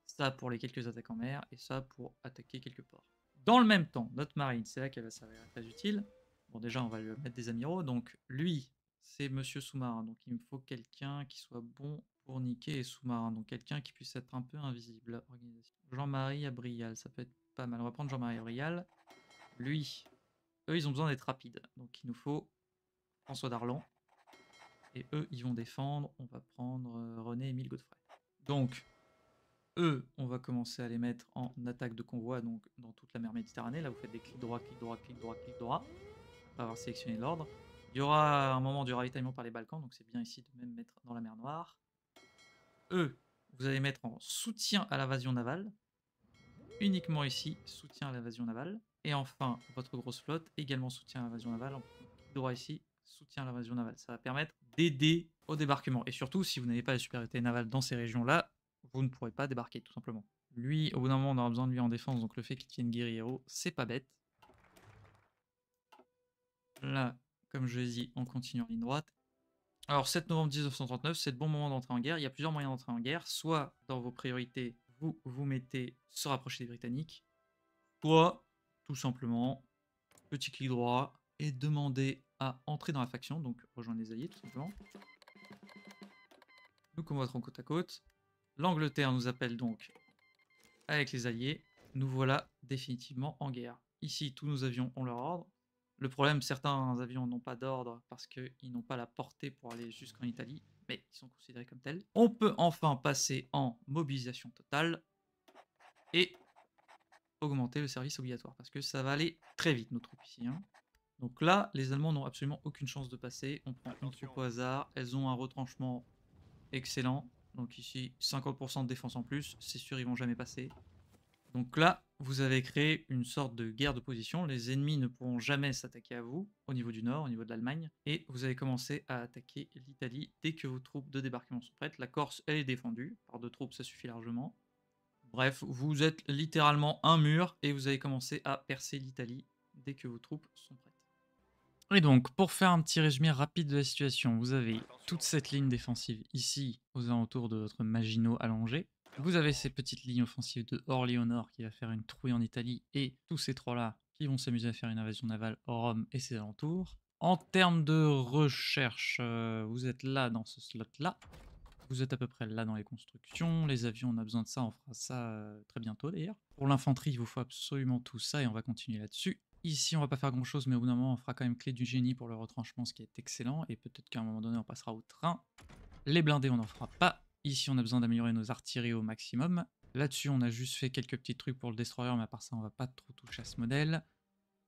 S1: Ça, pour les quelques attaques en mer. Et ça, pour attaquer quelques ports. Dans le même temps, notre marine, c'est là qu'elle va servir très utile. Bon, déjà, on va lui mettre des amiraux. Donc, lui, c'est monsieur sous-marin. Donc, il me faut quelqu'un qui soit bon pour niquer et sous marin Donc quelqu'un qui puisse être un peu invisible. Jean-Marie Abrial, ça peut être pas mal. On va prendre Jean-Marie Abrial. Lui, eux, ils ont besoin d'être rapides. Donc il nous faut François Darlan. Et eux, ils vont défendre. On va prendre euh, René et Emile Godfrey. Donc, eux, on va commencer à les mettre en attaque de convoi, donc dans toute la mer Méditerranée. Là, vous faites des clics droits, clics droits, clics droits, clics droits, après avoir sélectionné l'ordre. Il y aura un moment du ravitaillement par les Balkans, donc c'est bien ici de même mettre dans la mer Noire. E, vous allez mettre en soutien à l'invasion navale. Uniquement ici, soutien à l'invasion navale. Et enfin, votre grosse flotte, également soutien à l'invasion navale. droit ici, soutien à l'invasion navale. Ça va permettre d'aider au débarquement. Et surtout, si vous n'avez pas la supériorité navale dans ces régions-là, vous ne pourrez pas débarquer, tout simplement. Lui, au bout d'un moment, on aura besoin de lui en défense, donc le fait qu'il tienne guerriero, c'est pas bête. Là, comme je l'ai dit, on continue en ligne droite. Alors 7 novembre 1939, c'est le bon moment d'entrer en guerre. Il y a plusieurs moyens d'entrer en guerre. Soit dans vos priorités, vous vous mettez se rapprocher des Britanniques, soit tout simplement petit clic droit et demander à entrer dans la faction, donc rejoindre les Alliés tout simplement. Nous combattrons côte à côte. L'Angleterre nous appelle donc avec les Alliés. Nous voilà définitivement en guerre. Ici, tous nos avions ont leur ordre. Le problème, certains avions n'ont pas d'ordre parce qu'ils n'ont pas la portée pour aller jusqu'en Italie, mais ils sont considérés comme tels. On peut enfin passer en mobilisation totale et augmenter le service obligatoire parce que ça va aller très vite, nos troupes ici. Hein. Donc là, les Allemands n'ont absolument aucune chance de passer. On prend un une au hasard. Elles ont un retranchement excellent. Donc ici, 50% de défense en plus. C'est sûr, ils vont jamais passer. Donc là, vous avez créé une sorte de guerre de position. Les ennemis ne pourront jamais s'attaquer à vous au niveau du nord, au niveau de l'Allemagne. Et vous avez commencé à attaquer l'Italie dès que vos troupes de débarquement sont prêtes. La Corse, elle est défendue. Par deux troupes, ça suffit largement. Bref, vous êtes littéralement un mur et vous avez commencé à percer l'Italie dès que vos troupes sont prêtes. Et donc, pour faire un petit résumé rapide de la situation, vous avez toute cette ligne défensive ici, aux alentours de votre Maginot allongé, vous avez ces petites lignes offensives de Orléans-Nord qui va faire une trouille en Italie et tous ces trois-là qui vont s'amuser à faire une invasion navale hors Rome et ses alentours. En termes de recherche, euh, vous êtes là dans ce slot-là. Vous êtes à peu près là dans les constructions. Les avions, on a besoin de ça, on fera ça euh, très bientôt d'ailleurs. Pour l'infanterie, il vous faut absolument tout ça et on va continuer là-dessus. Ici, on va pas faire grand-chose, mais au bout d'un moment, on fera quand même clé du génie pour le retranchement, ce qui est excellent. Et peut-être qu'à un moment donné, on passera au train. Les blindés, on n'en fera pas. Ici, on a besoin d'améliorer nos artilleries au maximum. Là-dessus, on a juste fait quelques petits trucs pour le destroyer, mais à part ça, on va pas trop toucher à ce modèle.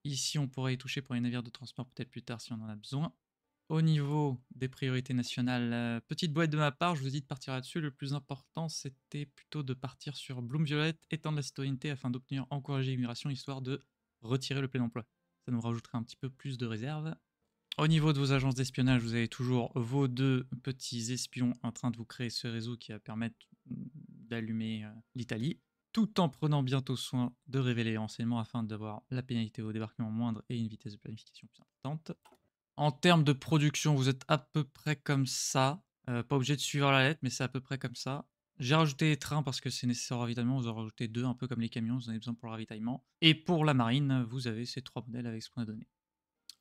S1: Ici, on pourrait y toucher pour les navires de transport peut-être plus tard si on en a besoin. Au niveau des priorités nationales, euh, petite boîte de ma part, je vous dis de partir là-dessus. Le plus important, c'était plutôt de partir sur Bloom Violet, étendre la citoyenneté afin d'obtenir encourager l'immigration, histoire de retirer le plein emploi. Ça nous rajouterait un petit peu plus de réserve. Au niveau de vos agences d'espionnage, vous avez toujours vos deux petits espions en train de vous créer ce réseau qui va permettre d'allumer euh, l'Italie, tout en prenant bientôt soin de révéler les renseignements afin d'avoir la pénalité au débarquement moindre et une vitesse de planification plus importante. En termes de production, vous êtes à peu près comme ça. Euh, pas obligé de suivre la lettre, mais c'est à peu près comme ça. J'ai rajouté les trains parce que c'est nécessaire au ravitaillement. Vous en rajoutez deux, un peu comme les camions, vous en avez besoin pour le ravitaillement. Et pour la marine, vous avez ces trois modèles avec ce qu'on a donné.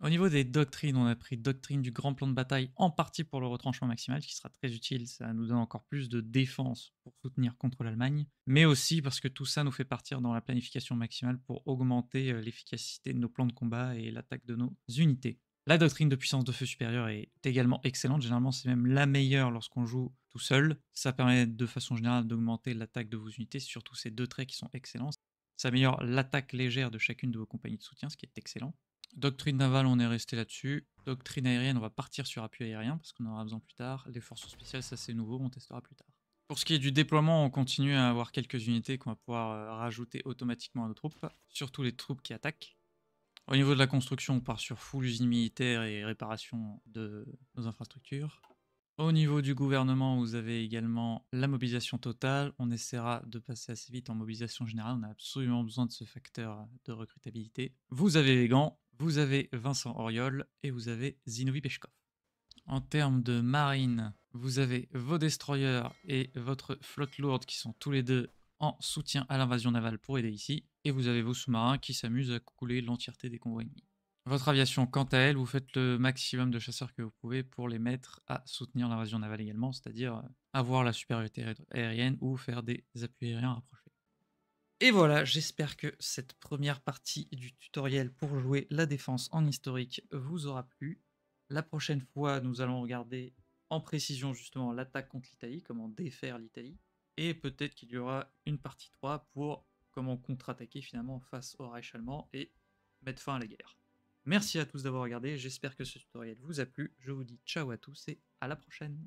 S1: Au niveau des doctrines, on a pris doctrine du grand plan de bataille en partie pour le retranchement maximal, qui sera très utile. Ça nous donne encore plus de défense pour soutenir contre l'Allemagne, mais aussi parce que tout ça nous fait partir dans la planification maximale pour augmenter euh, l'efficacité de nos plans de combat et l'attaque de nos unités. La doctrine de puissance de feu supérieure est également excellente. Généralement, c'est même la meilleure lorsqu'on joue tout seul. Ça permet de façon générale d'augmenter l'attaque de vos unités, surtout ces deux traits qui sont excellents. Ça améliore l'attaque légère de chacune de vos compagnies de soutien, ce qui est excellent. Doctrine navale, on est resté là-dessus. Doctrine aérienne, on va partir sur appui aérien parce qu'on en aura besoin plus tard. Les forces spéciales, ça c'est nouveau, on testera plus tard. Pour ce qui est du déploiement, on continue à avoir quelques unités qu'on va pouvoir euh, rajouter automatiquement à nos troupes, surtout les troupes qui attaquent. Au niveau de la construction, on part sur full usine militaire et réparation de nos infrastructures. Au niveau du gouvernement, vous avez également la mobilisation totale. On essaiera de passer assez vite en mobilisation générale. On a absolument besoin de ce facteur de recrutabilité. Vous avez les gants. Vous avez Vincent Oriol et vous avez Zinovi Peshkov. En termes de marine, vous avez vos destroyers et votre flotte lourde qui sont tous les deux en soutien à l'invasion navale pour aider ici. Et vous avez vos sous-marins qui s'amusent à couler l'entièreté des convois ennemis. Votre aviation, quant à elle, vous faites le maximum de chasseurs que vous pouvez pour les mettre à soutenir l'invasion navale également, c'est-à-dire euh, avoir la supériorité aérienne ou faire des appuis aériens rapprochés. Et voilà, j'espère que cette première partie du tutoriel pour jouer la défense en historique vous aura plu. La prochaine fois, nous allons regarder en précision justement l'attaque contre l'Italie, comment défaire l'Italie. Et peut-être qu'il y aura une partie 3 pour comment contre-attaquer finalement face au Reich allemand et mettre fin à la guerre. Merci à tous d'avoir regardé, j'espère que ce tutoriel vous a plu. Je vous dis ciao à tous et à la prochaine.